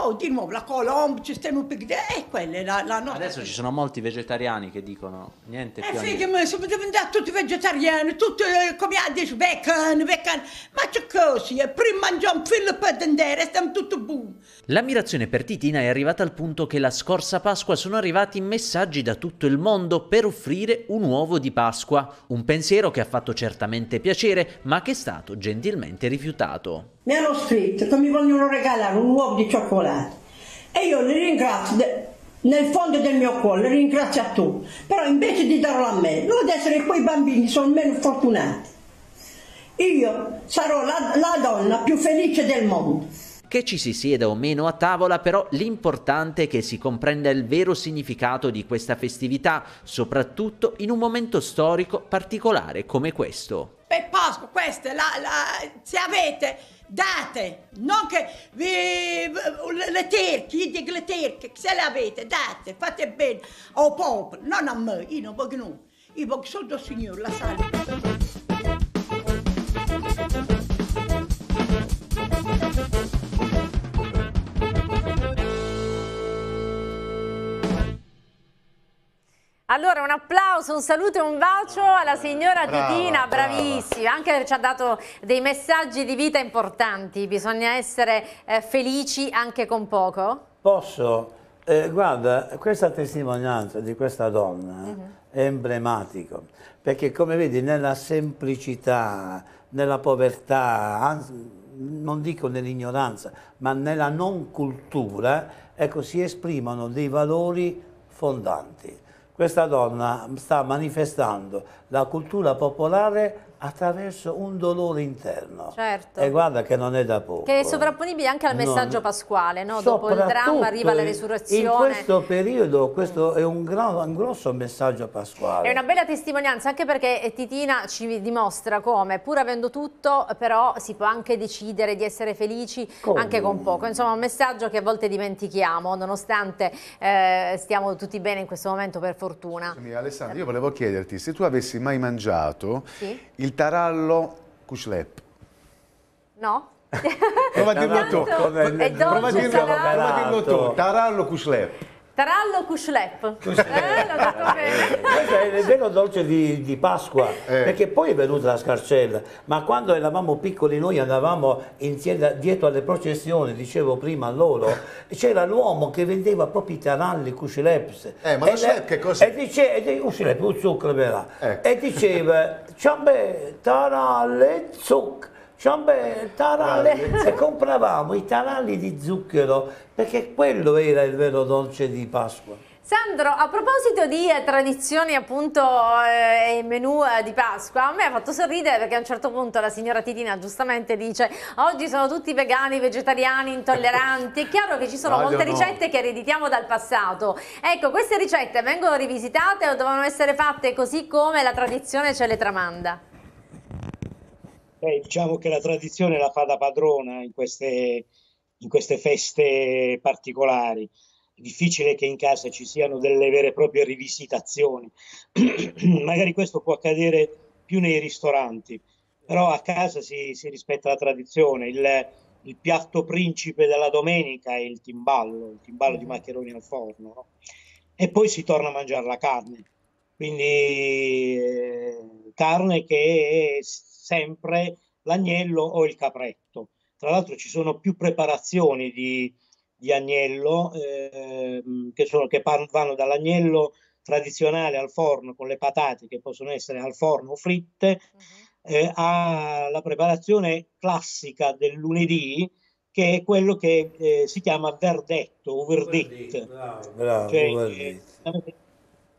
Poi di nuovo la colomba, ci stiamo per dire, e eh, quelle, la, la nostra. Adesso ci sono molti vegetariani che dicono niente più. Eh figli, ma siamo diventati tutti vegetariani, tutti eh, come dici vegan, vegan. Ma c'è così, eh, prima mangiamo filo per dendere, stiamo tutti buono. L'ammirazione per Titina è arrivata al punto che la scorsa Pasqua sono arrivati messaggi da tutto il mondo per offrire un uovo di Pasqua, un pensiero che ha fatto certamente piacere, ma che è stato gentilmente rifiutato. Mi hanno scritto che mi vogliono regalare un uovo di cioccolato celebrati. E io li ringrazio nel fondo del mio cuore, li ringrazio a tutti, però invece di darlo a me, loro devono essere quei bambini, sono meno fortunati. Io sarò la, la donna più felice del mondo. Che ci si sieda o meno a tavola, però l'importante è che si comprenda il vero significato di questa festività, soprattutto in un momento storico particolare come questo. Per Pasqua, questa, la, la, se avete date, non che vi, le terche, io dico le terche, se le avete, date, fate bene al popolo, non a me, io non voglio nulla, io voglio solo il Signore, la salute. Allora un applauso, un saluto e un bacio alla signora brava, Titina, bravissima, anche ci ha dato dei messaggi di vita importanti, bisogna essere eh, felici anche con poco. Posso? Eh, guarda, questa testimonianza di questa donna uh mhm. -huh. è emblematico, perché come vedi nella semplicità, nella povertà, anzi, non dico nell'ignoranza, ma nella non cultura, ecco, si esprimono dei valori fondanti questa donna sta manifestando la cultura popolare attraverso un dolore interno. Certo. E guarda che non è da poco. Che è sovrapponibile anche al messaggio non... pasquale, no? Dopo il dramma arriva la resurrezione. In questo periodo questo è un, gran, un, grosso messaggio pasquale. È una bella testimonianza anche perché eh, Titina ci dimostra come pur avendo tutto però si può anche decidere di essere felici come? anche con poco. Insomma un messaggio che a volte dimentichiamo nonostante eh, stiamo tutti bene in questo momento per fortuna. Sì, Alessandro io volevo chiederti se tu avessi mai mangiato sì? il il tarallo Kuslep. No? prova a dirlo esatto. tu. Prova a dirlo tu. Esatto. Tarallo Kuslep. Tarallo Kushlep. Eh, l'ho detto eh. bene. È vero dolce di, di Pasqua, eh. perché poi è venuta la scarcella, ma quando eravamo piccoli noi andavamo insieme dietro alle processioni, dicevo prima a loro, c'era l'uomo che vendeva proprio i taralli Kushleps. Eh, ma lo Shlep che cosa? Ecco. E, diceva, e, dice, zucchero, eh. e diceva, ciambe, taralle, zucchero ciambe, eh, e compravamo i tarali di zucchero perché quello era il vero dolce di Pasqua. Sandro, a proposito di eh, tradizioni appunto eh, e eh, menù di Pasqua, a me ha fatto sorridere perché a un certo punto la signora Titina giustamente dice oggi sono tutti vegani, vegetariani, intolleranti, è chiaro che ci sono Voglio molte ricette che ereditiamo dal passato, ecco queste ricette vengono rivisitate o devono essere fatte così come la tradizione ce le tramanda? Beh, diciamo che la tradizione la fa da padrona in queste, in queste feste particolari. È difficile che in casa ci siano delle vere e proprie rivisitazioni. Magari questo può accadere più nei ristoranti, però a casa si, si rispetta la tradizione. Il, il, piatto principe della domenica è il timballo, il timballo di mm. maccheroni al forno. No? E poi si torna a mangiare la carne. Quindi eh, carne che è sempre l'agnello o il capretto. Tra l'altro ci sono più preparazioni di, di agnello eh, che, sono, che par- vanno dall'agnello tradizionale al forno con le patate che possono essere al forno fritte mm-hmm. eh, alla preparazione classica del lunedì che è quello che eh, si chiama verdetto o verdet. Bravo, bravo, cioè, eh,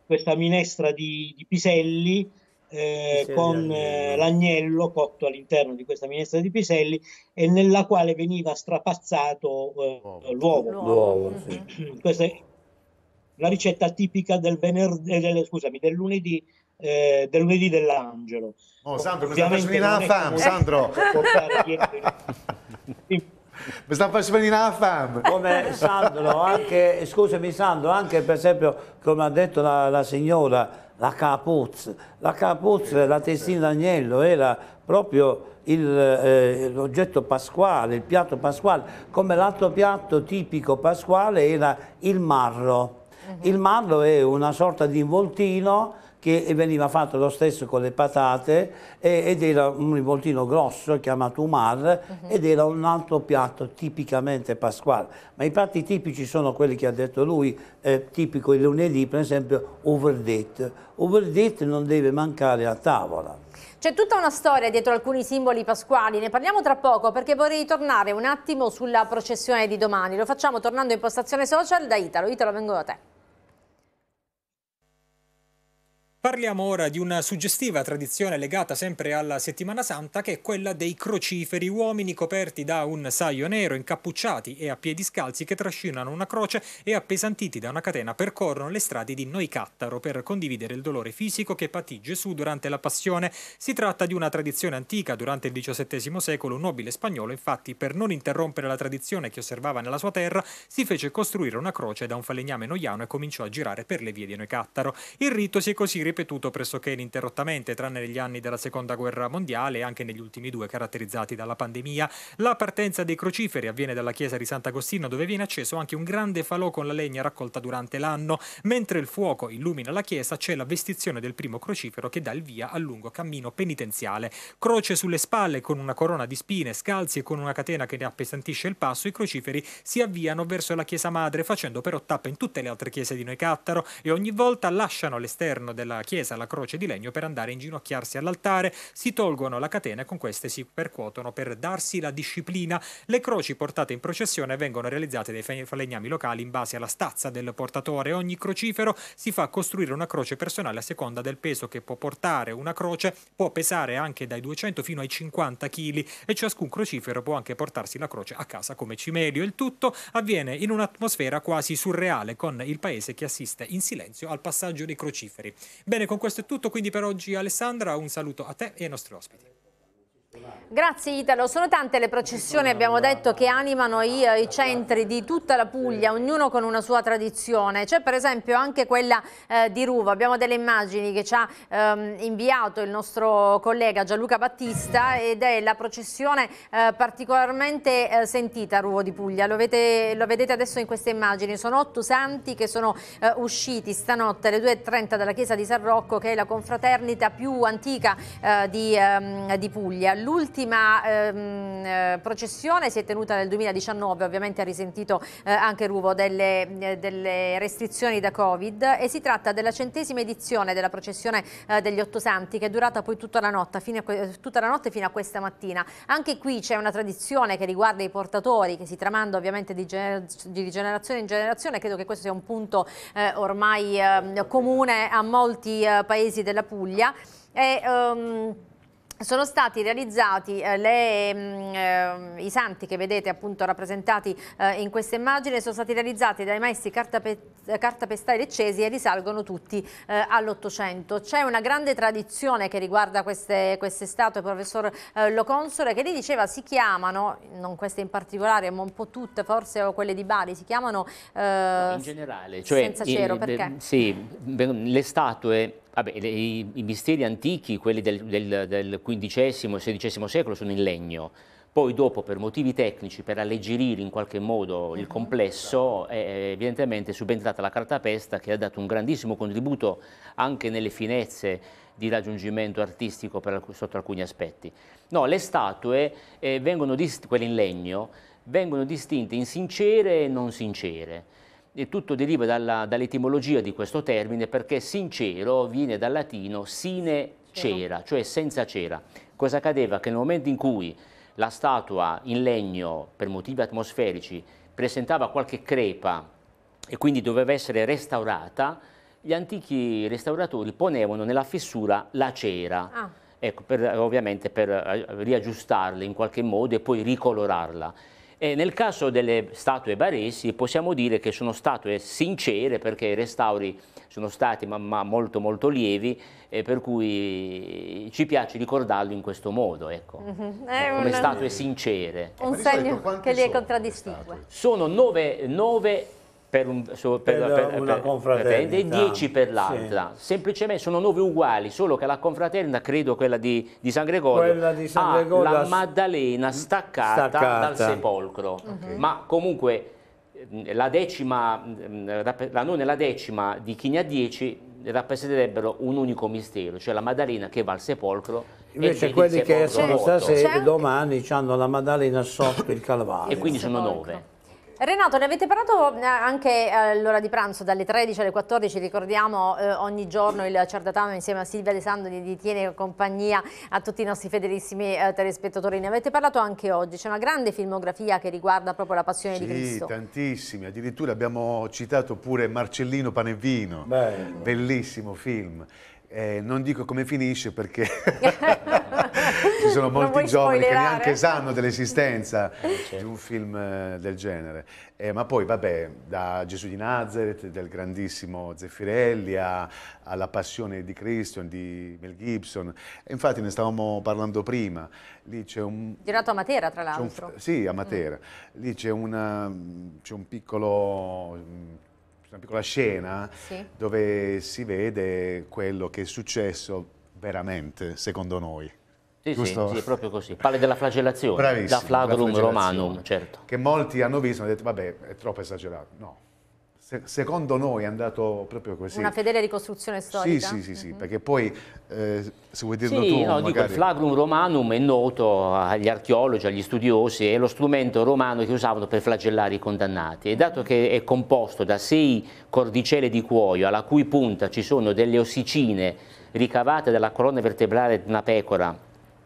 questa minestra di, di piselli eh, con eh, l'agnello cotto all'interno di questa minestra di piselli e nella quale veniva strapazzato eh, l'uovo. l'uovo. l'uovo mm. sì. Questa è la ricetta tipica del, venerdì, eh, del, scusami, del lunedì eh, del lunedì dell'angelo. Oh, Sandro, mi sta facendo venire la fame, Sandro. mi sta facendo venire la fame. Come Sandro, anche, scusami Sandro, anche per esempio, come ha detto la, la signora, la capozza. La capozza, la testina d'agnello, era proprio eh, l'oggetto eh, pasquale, il piatto pasquale, come l'altro piatto tipico pasquale era il marro. Il marro è una sorta di involtino che veniva fatto lo stesso con le patate ed era un rivoltino grosso chiamato umar uh mhm. -huh. ed era un altro piatto tipicamente pasquale. Ma i piatti tipici sono quelli che ha detto lui, eh, tipico il lunedì per esempio overdate. Overdate non deve mancare a tavola. C'è tutta una storia dietro alcuni simboli pasquali, ne parliamo tra poco perché vorrei tornare un attimo sulla processione di domani. Lo facciamo tornando in postazione social da Italo. Italo, vengo da te. Parliamo ora di una suggestiva tradizione legata sempre alla settimana santa che è quella dei crociferi, uomini coperti da un saio nero, incappucciati e a piedi scalzi che trascinano una croce e appesantiti da una catena percorrono le strade di Noicattaro per condividere il dolore fisico che patì Gesù durante la passione. Si tratta di una tradizione antica, durante il XVII secolo un nobile spagnolo infatti per non interrompere la tradizione che osservava nella sua terra si fece costruire una croce da un falegname noiano e cominciò a girare per le vie di Noicattaro. Il rito si è così ripetuto pressoché ininterrottamente, tranne negli anni della Seconda Guerra Mondiale e anche negli ultimi due caratterizzati dalla pandemia. La partenza dei crociferi avviene dalla chiesa di Sant'Agostino, dove viene acceso anche un grande falò con la legna raccolta durante l'anno. Mentre il fuoco illumina la chiesa, c'è la vestizione del primo crocifero che dà il via al lungo cammino penitenziale. Croce sulle spalle, con una corona di spine, scalzi e con una catena che ne appesantisce il passo, i crociferi si avviano verso la chiesa madre, facendo però tappa in tutte le altre chiese di Noicattaro e ogni volta lasciano all'esterno della chiesa la croce di legno per andare a inginocchiarsi all'altare, si tolgono la catena e con queste si percuotono per darsi la disciplina. Le croci portate in processione vengono realizzate dai falegnami locali in base alla stazza del portatore. Ogni crocifero si fa costruire una croce personale a seconda del peso che può portare una croce, può pesare anche dai 200 fino ai 50 kg e ciascun crocifero può anche portarsi la croce a casa come cimelio. Il tutto avviene in un'atmosfera quasi surreale con il paese che assiste in silenzio al passaggio dei crociferi. Bene, con questo è tutto quindi per oggi Alessandra, un saluto a te e ai nostri ospiti. Grazie Italo, sono tante le processioni abbiamo detto che animano i, i, centri di tutta la Puglia, ognuno con una sua tradizione, c'è per esempio anche quella eh, di Ruva, abbiamo delle immagini che ci ha ehm, inviato il nostro collega Gianluca Battista ed è la processione eh, particolarmente eh, sentita a Ruvo di Puglia, lo, vede, lo, vedete adesso in queste immagini, sono otto santi che sono eh, usciti stanotte alle 2.30 dalla chiesa di San Rocco che è la confraternita più antica eh, di, ehm, di Puglia l'ultima ehm, eh, processione si è tenuta nel 2019, ovviamente ha risentito eh, anche Ruvo delle, eh, delle, restrizioni da Covid e si tratta della centesima edizione della processione eh, degli Otto Santi che è durata poi tutta la, notte, eh, tutta la notte fino a questa mattina. Anche qui c'è una tradizione che riguarda i portatori che si tramanda ovviamente di, gener di generazione in generazione, credo che questo sia un punto ormai ehm, comune a molti paesi della Puglia. E, um, sono stati realizzati eh, le, mh, mm, eh, i santi che vedete appunto rappresentati eh, in questa immagine sono stati realizzati dai maestri cartapestai leccesi e risalgono tutti eh, all'Ottocento. C'è una grande tradizione che riguarda queste, queste statue, professor eh, Loconsore, che lì diceva si chiamano, non queste in particolare, ma un po' tutte, forse o quelle di Bari, si chiamano... in generale, cioè... Senza cero, in, perché? Sì, le statue Vabbè, i, i, misteri antichi, quelli del, del, del XV e XVI secolo, sono in legno. Poi dopo, per motivi tecnici, per alleggerire in qualche modo il complesso, è evidentemente subentrata la cartapesta che ha dato un grandissimo contributo anche nelle finezze di raggiungimento artistico per, sotto alcuni aspetti. No, le statue, eh, quelle in legno, vengono distinte in sincere e non sincere. E tutto deriva dall'etimologia di questo termine perché sincero viene dal latino sine cera, cioè senza cera. Cosa accadeva? Che nel momento in cui la statua in legno, per motivi atmosferici, presentava qualche crepa e quindi doveva essere restaurata, gli antichi restauratori ponevano nella fessura la cera, ah. ecco, per, ovviamente per eh, riaggiustarla in qualche modo e poi ricolorarla. E nel caso delle statue baresi possiamo dire che sono statue sincere perché i restauri sono stati ma, ma molto molto lievi e per cui ci piace ricordarlo in questo modo, ecco, mm -hmm. eh, come una... statue sincere. Un eh, segno che li contraddistingue. Sono nove, nove per, un, so, per, per, per una confraternita e 10 per l'altra. Sì. Semplicemente sono 9 uguali, solo che la confraternita credo quella di, di San Gregorio, di San Gregorio ha la Maddalena staccata, staccata. dal sepolcro. Okay. Ma comunque ehm, la decima, ehm, la nona e la decima di chi ne ha 10 rappresenterebbero un unico mistero, cioè la Maddalena che va al sepolcro. Invece quelli che sono stasera e certo. domani hanno la Maddalena sotto il Calvario. E quindi sono nove. Renato, ne avete parlato eh, anche all'ora eh, di pranzo, dalle 13 alle 14, ricordiamo eh, ogni giorno il Cerdatano insieme a Silvia De Sandoni di tiene compagnia a tutti i nostri fedelissimi eh, telespettatori. Ne avete parlato anche oggi, c'è una grande filmografia che riguarda proprio la passione sì, di Cristo. Sì, tantissimi, addirittura abbiamo citato pure Marcellino Panevino, Bello. bellissimo film. Eh, non dico come finisce perché ci sono molti giovani spoilerare. che neanche sanno dell'esistenza eh, certo. di un film eh, del genere. Eh, ma poi, vabbè, da Gesù di Nazareth, del grandissimo Zeffirelli, a, alla Passione di Christian, di Mel Gibson. infatti ne stavamo parlando prima. Lì c'è un... Girato a Matera, tra l'altro. Sì, a Matera. Mm. Lì c'è un piccolo mm, una piccola scena sì. dove si vede quello che è successo veramente, secondo noi. Sì, Giusto? sì, sì, proprio così. Parla della flagellazione, Bravissimo, da flagrum romanum, certo. Che molti hanno visto e hanno detto, vabbè, è troppo esagerato. No, se, secondo noi è andato proprio così. Una fedele ricostruzione storica? Sì, sì, sì, sì mm -hmm. perché poi, eh, se vuoi dirlo sì, tu, no, magari... dico, il flagrum romanum è noto agli archeologi, agli studiosi, è lo strumento romano che usavano per flagellare i condannati e dato che è composto da sei cordicelle di cuoio alla cui punta ci sono delle ossicine ricavate dalla colonna vertebrale di una pecora,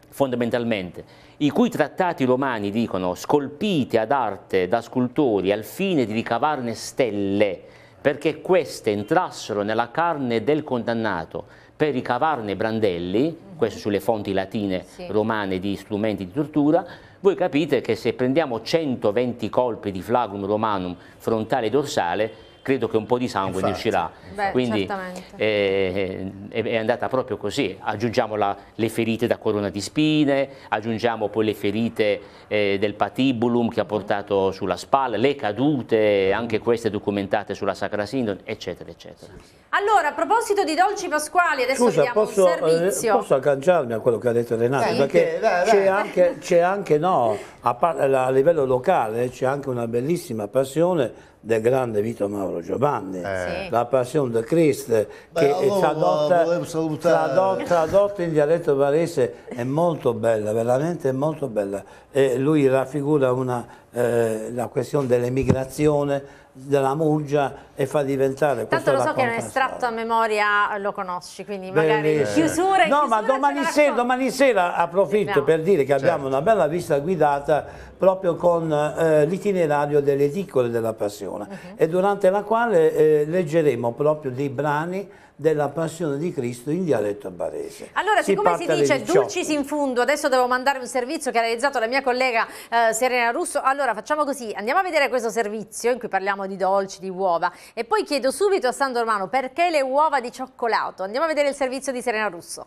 fondamentalmente, i cui trattati romani dicono scolpite ad arte da scultori al fine di ricavarne stelle, perché queste entrassero nella carne del condannato per ricavarne brandelli, mhm. questo sulle fonti latine romane di strumenti di tortura, voi capite che se prendiamo 120 colpi di flagrum romanum frontale e dorsale credo che un po' di sangue Infatti. ne uscirà. Beh, Quindi eh, eh è andata proprio così, aggiungiamo la, le ferite da corona di spine, aggiungiamo poi le ferite eh, del patibulum che ha portato sulla spalla, le cadute, anche queste documentate sulla Sacra Sindone, eccetera, eccetera. Allora, a proposito di dolci pasquali, adesso Scusa, vediamo posso, un eh, servizio. Eh, posso agganciarmi a quello che ha detto Renato? Sì, perché c'è anche, anche, no, a, a livello locale c'è anche una bellissima passione del grande Vito Mauro Giovanni, eh. la Passione di Cristo, che tradotta, tradotta, in dialetto varese è molto bella, veramente molto bella. E lui raffigura una, eh, la questione dell'emigrazione, della muggia e fa diventare Tanto lo so che è un estratto a memoria lo conosci, quindi magari Bellissimo. chiusura e No, chiusura ma domani sera, domani sera, approfitto Andiamo. per dire che certo. abbiamo una bella vista guidata proprio con eh, l'itinerario delle edicole della Passione uh mhm. -huh. e durante la quale eh, leggeremo proprio dei brani della passione di Cristo in dialetto barese. Allora, si siccome si dice dulcis in fundo, adesso devo mandare un servizio che ha realizzato la mia collega eh, Serena Russo, allora facciamo così, andiamo a vedere questo servizio in cui parliamo di dolci, di uova e poi chiedo subito a Sandro Romano perché le uova di cioccolato, andiamo a vedere il servizio di Serena Russo.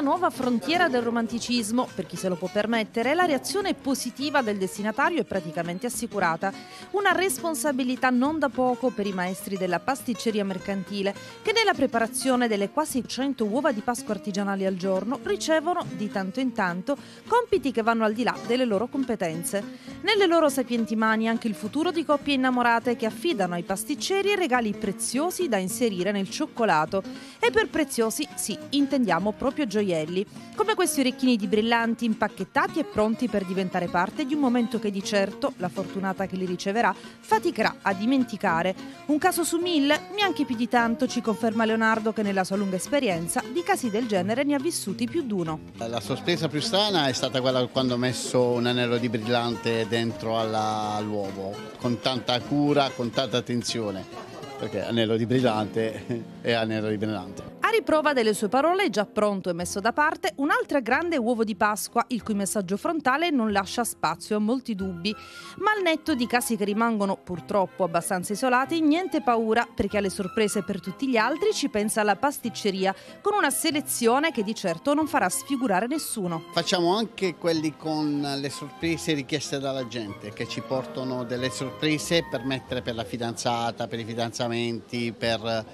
nuova frontiera del romanticismo, per chi se lo può permettere, la reazione positiva del destinatario è praticamente assicurata. Una responsabilità non da poco per i maestri della pasticceria mercantile, che nella preparazione delle quasi 100 uova di Pasqua artigianali al giorno ricevono di tanto in tanto compiti che vanno al di là delle loro competenze. Nelle loro sapienti mani anche il futuro di coppie innamorate che affidano ai pasticceri regali preziosi da inserire nel cioccolato. E per preziosi, sì, intendiamo proprio gioielli gioielli, come questi orecchini di brillanti impacchettati e pronti per diventare parte di un momento che di certo la fortunata che li riceverà faticherà a dimenticare. Un caso su mille, neanche più di tanto, ci conferma Leonardo che nella sua lunga esperienza di casi del genere ne ha vissuti più di uno. La sorpresa più strana è stata quella quando ho messo un anello di brillante dentro all'uovo, con tanta cura, con tanta attenzione perché anello di brillante è anello di brillante. A riprova delle sue parole, già pronto e messo da parte, un altro grande uovo di Pasqua, il cui messaggio frontale non lascia spazio a molti dubbi. Ma al netto di casi che rimangono purtroppo abbastanza isolati, niente paura, perché alle sorprese per tutti gli altri ci pensa la pasticceria, con una selezione che di certo non farà sfigurare nessuno. Facciamo anche quelli con le sorprese richieste dalla gente, che ci portano delle sorprese per mettere per la fidanzata, per i fidanzati appuntamenti per,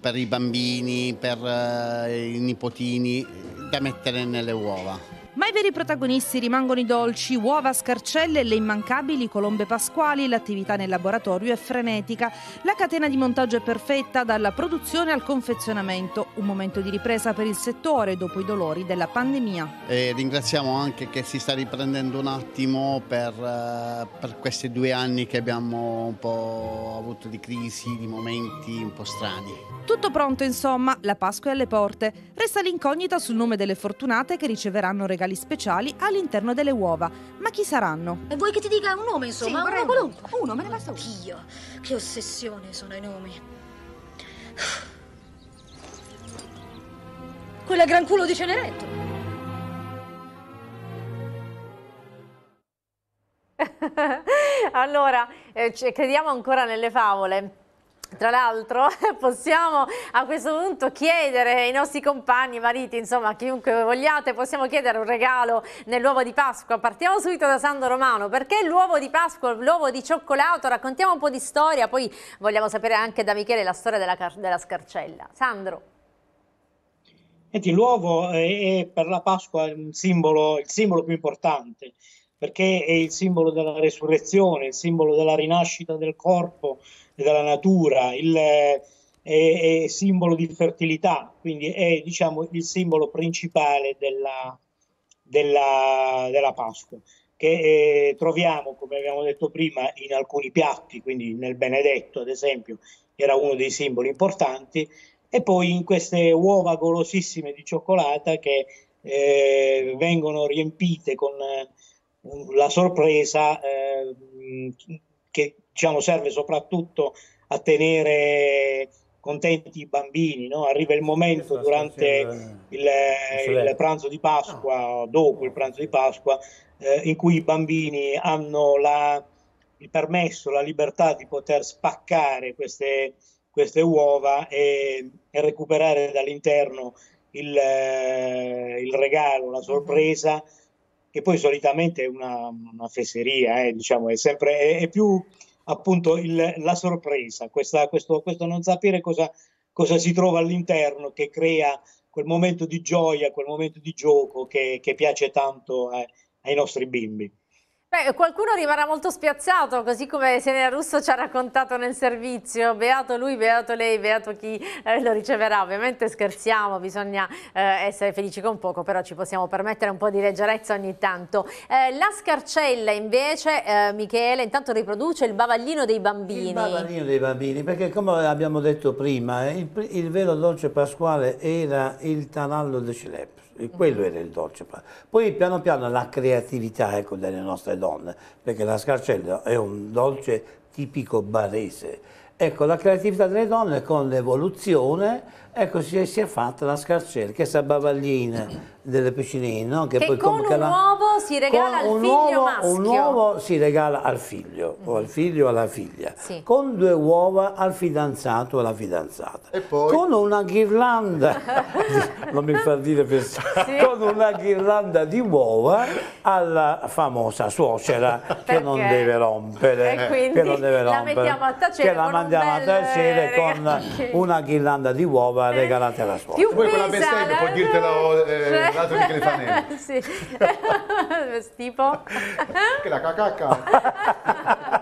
per i bambini, per eh, i nipotini da mettere nelle uova. Ma i veri protagonisti rimangono i dolci, uova, scarcelle, e le immancabili colombe pasquali, l'attività nel laboratorio è frenetica, la catena di montaggio è perfetta dalla produzione al confezionamento, un momento di ripresa per il settore dopo i dolori della pandemia. E ringraziamo anche che si sta riprendendo un attimo per, eh, per questi due anni che abbiamo un po' avuto di crisi, di momenti un po' strani. Tutto pronto insomma, la Pasqua è alle porte, resta l'incognita sul nome delle fortunate che riceveranno regali regali speciali all'interno delle uova. Ma chi saranno? E vuoi che ti dica un nome, insomma? Sì, uno Uno, me ne basta uno. Dio, che ossessione sono i nomi. Quella gran culo di Cenerentola. allora, eh, crediamo ancora nelle favole. Tra l'altro possiamo a questo punto chiedere ai nostri compagni, mariti, insomma chiunque vogliate, possiamo chiedere un regalo nell'uovo di Pasqua. Partiamo subito da Sandro Romano, perché l'uovo di Pasqua, l'uovo di cioccolato? Raccontiamo un po' di storia, poi vogliamo sapere anche da Michele la storia della, della scarcella. Sandro. L'uovo è, per la Pasqua simbolo, il simbolo più importante, perché è il simbolo della resurrezione, il simbolo della rinascita del corpo, e dalla natura, il, eh, è, è, simbolo di fertilità, quindi è diciamo, il simbolo principale della, della, della Pasqua, che eh, troviamo, come abbiamo detto prima, in alcuni piatti, quindi nel Benedetto ad esempio era uno dei simboli importanti, e poi in queste uova golosissime di cioccolata che eh, vengono riempite con eh, la sorpresa eh, che diciamo, serve soprattutto a tenere contenti i bambini. No? Arriva il momento durante il, il, pranzo di Pasqua, dopo il pranzo di Pasqua, eh, in cui i bambini hanno la, il permesso, la libertà di poter spaccare queste, queste uova e, e, recuperare dall'interno il, eh, il regalo, la mhm. sorpresa. Mm-hmm che poi solitamente è una, una fesseria, eh, diciamo, è sempre è, è più appunto il, la sorpresa, questa, questo, questo, non sapere cosa, cosa, si trova all'interno che crea quel momento di gioia, quel momento di gioco che, che piace tanto ai, eh, ai nostri bimbi. Beh, qualcuno rimarrà molto spiazzato, così come Senea Russo ci ha raccontato nel servizio. Beato lui, beato lei, beato chi eh, lo riceverà. Ovviamente scherziamo, bisogna eh, essere felici con poco, però ci possiamo permettere un po' di leggerezza ogni tanto. Eh, la scarcella invece, eh, Michele, intanto riproduce il bavaglino dei bambini. Il bavaglino dei bambini, perché come abbiamo detto prima, il, il vero dolce pasquale era il tanallo de Cilep e quello era il dolce pranzo. Poi piano piano la creatività ecco, delle nostre donne, perché la scarcella è un dolce tipico barese. Ecco, la creatività delle donne con l'evoluzione Ecco, si è, si è fatta la scarcella, questa bavaglina delle piscinine, no? che, che poi con un uovo si regala al figlio uovo, maschio. Un uovo si regala al figlio, o al mm. figlio o alla figlia, sì. con due uova al fidanzato o alla fidanzata. E poi? Con una ghirlanda, non mi fa dire per sì. con una ghirlanda di uova alla famosa suocera che non deve rompere. che non deve rompere. La mettiamo a tacere. Che la mandiamo a tacere con una ghirlanda di uova la regalate alla suocera. Più Poi quella bestemmia puoi dirtelo eh, l'altro di Clefanelli. sì. tipo? che la cacacca.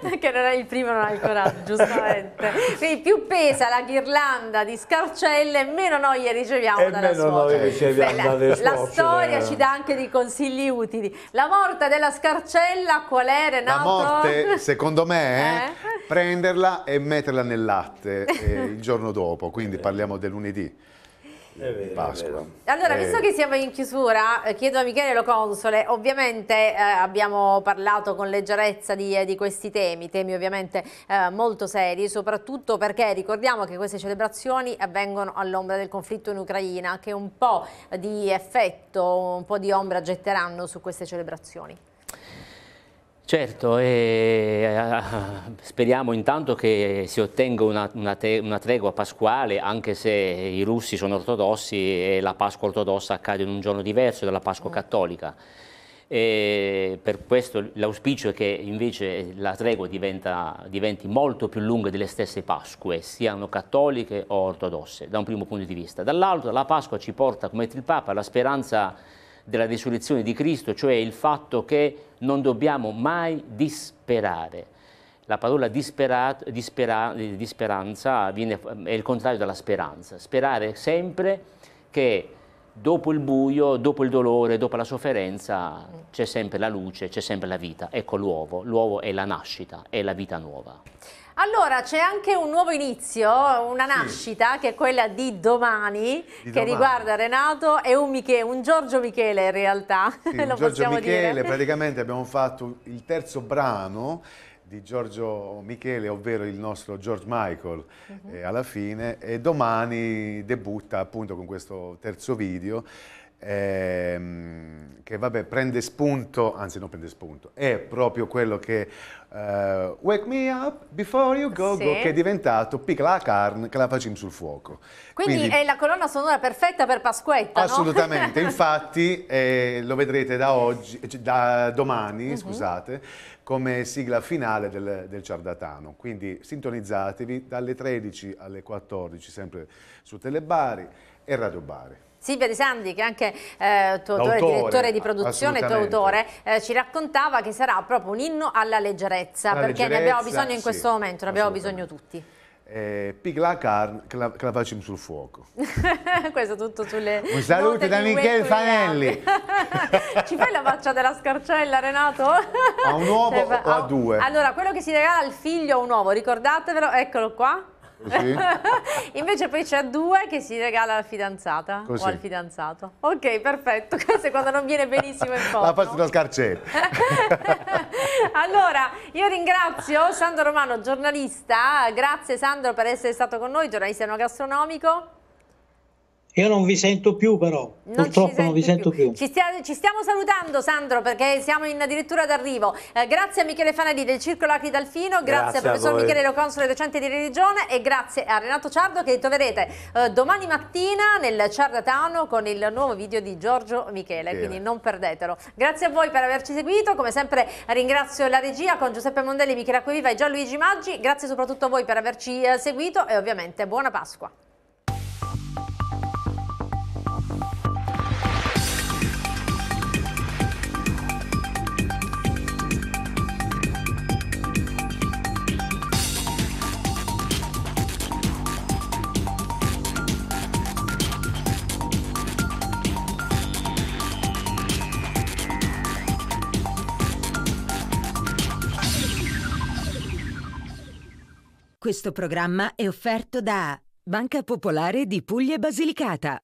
Perché non è il primo, non ha il coraggio, giustamente. Quindi più pesa la ghirlanda di scarcelle, meno noi le riceviamo e dalla meno suocera. Noi riceviamo Beh, dalle la, la storia ci dà anche dei consigli utili. La morte della scarcella qual è, Renato? La morte, secondo me, eh? prenderla e metterla nel latte eh, il giorno dopo, quindi parliamo del lunedì. Vero, Pasqua. Allora, visto eh. che siamo in chiusura, eh, chiedo a Michele Lo Console, ovviamente eh, abbiamo parlato con leggerezza di, eh, di questi temi, temi ovviamente eh, molto seri, soprattutto perché ricordiamo che queste celebrazioni avvengono all'ombra del conflitto in Ucraina, che un po' di effetto, un po' di ombra getteranno su queste celebrazioni. Certo, eh, speriamo intanto che si ottenga una, una, te, una, tregua pasquale, anche se i russi sono ortodossi e la Pasqua ortodossa accade in un giorno diverso dalla Pasqua mm. cattolica. E per questo l'auspicio è che invece la tregua diventa, diventi molto più lunga delle stesse Pasque, siano cattoliche o ortodosse, da un primo punto di vista. Dall'altro la Pasqua ci porta, come detto il Papa, alla speranza della risurrezione di Cristo, cioè il fatto che non dobbiamo mai disperare. La parola dispera, disperanza viene, è il contrario della speranza. Sperare sempre che dopo il buio, dopo il dolore, dopo la sofferenza c'è sempre la luce, c'è sempre la vita. Ecco l'uovo, l'uovo è la nascita, è la vita nuova. Allora, c'è anche un nuovo inizio, una nascita, sì. che è quella di domani, di che domani. riguarda Renato e un, Michele, un, Giorgio Michele in realtà, sì, lo Giorgio Michele, dire. praticamente abbiamo fatto il terzo brano di Giorgio Michele, ovvero il nostro George Michael, uh mhm. -huh. eh, alla fine, e domani debutta appunto con questo terzo video, ehm, che vabbè prende spunto, anzi non prende spunto, è proprio quello che Uh, wake me up before you go, sì. go che è diventato piccola carne che la facciamo sul fuoco. Quindi, Quindi, è la colonna sonora perfetta per Pasquetta, Assolutamente, no? infatti eh, lo vedrete da, oggi, eh, da domani, uh mhm. -huh. scusate, come sigla finale del, del Ciardatano. Quindi sintonizzatevi dalle 13 alle 14 sempre su Telebari e Radio Bari. Silvia Di Sandi, che è anche eh, tuo autore, direttore di produzione, tuo autore, eh, ci raccontava che sarà proprio un inno alla leggerezza, alla perché leggerezza, ne abbiamo bisogno in questo momento, ne abbiamo bisogno tutti. Eh, pigla carne che la, che la facciamo sul fuoco questo tutto sulle un saluto da Michele eh? Fanelli ci fai la faccia della scarcella Renato? a un uovo cioè, o a, a due? allora quello che si regala al figlio a un uovo ricordatevelo eccolo qua Così? Invece poi c'è due che si regala alla fidanzata Così. o al fidanzato. Ok, perfetto. Questo è quando non viene benissimo in foto. La pasta da scarcetta. allora, io ringrazio Sandro Romano, giornalista. Grazie Sandro per essere stato con noi, giornalista no gastronomico. Io non vi sento più però, non purtroppo non vi più. sento più. Ci, stia, ci, stiamo salutando Sandro perché siamo in addirittura d'arrivo. Eh, grazie a Michele Fanelli del Circolo Acri Dalfino, grazie, grazie al professor Michele Loconsole, docente di religione e grazie a Renato Ciardo che troverete eh, domani mattina nel Ciardatano con il nuovo video di Giorgio Michele, sì. quindi non perdetelo. Grazie a voi per averci seguito, come sempre ringrazio la regia con Giuseppe Mondelli, Michele Acquiviva e Gianluigi Maggi, grazie soprattutto a voi per averci eh, seguito e ovviamente buona Pasqua. Questo programma è offerto da Banca Popolare di Puglia e Basilicata.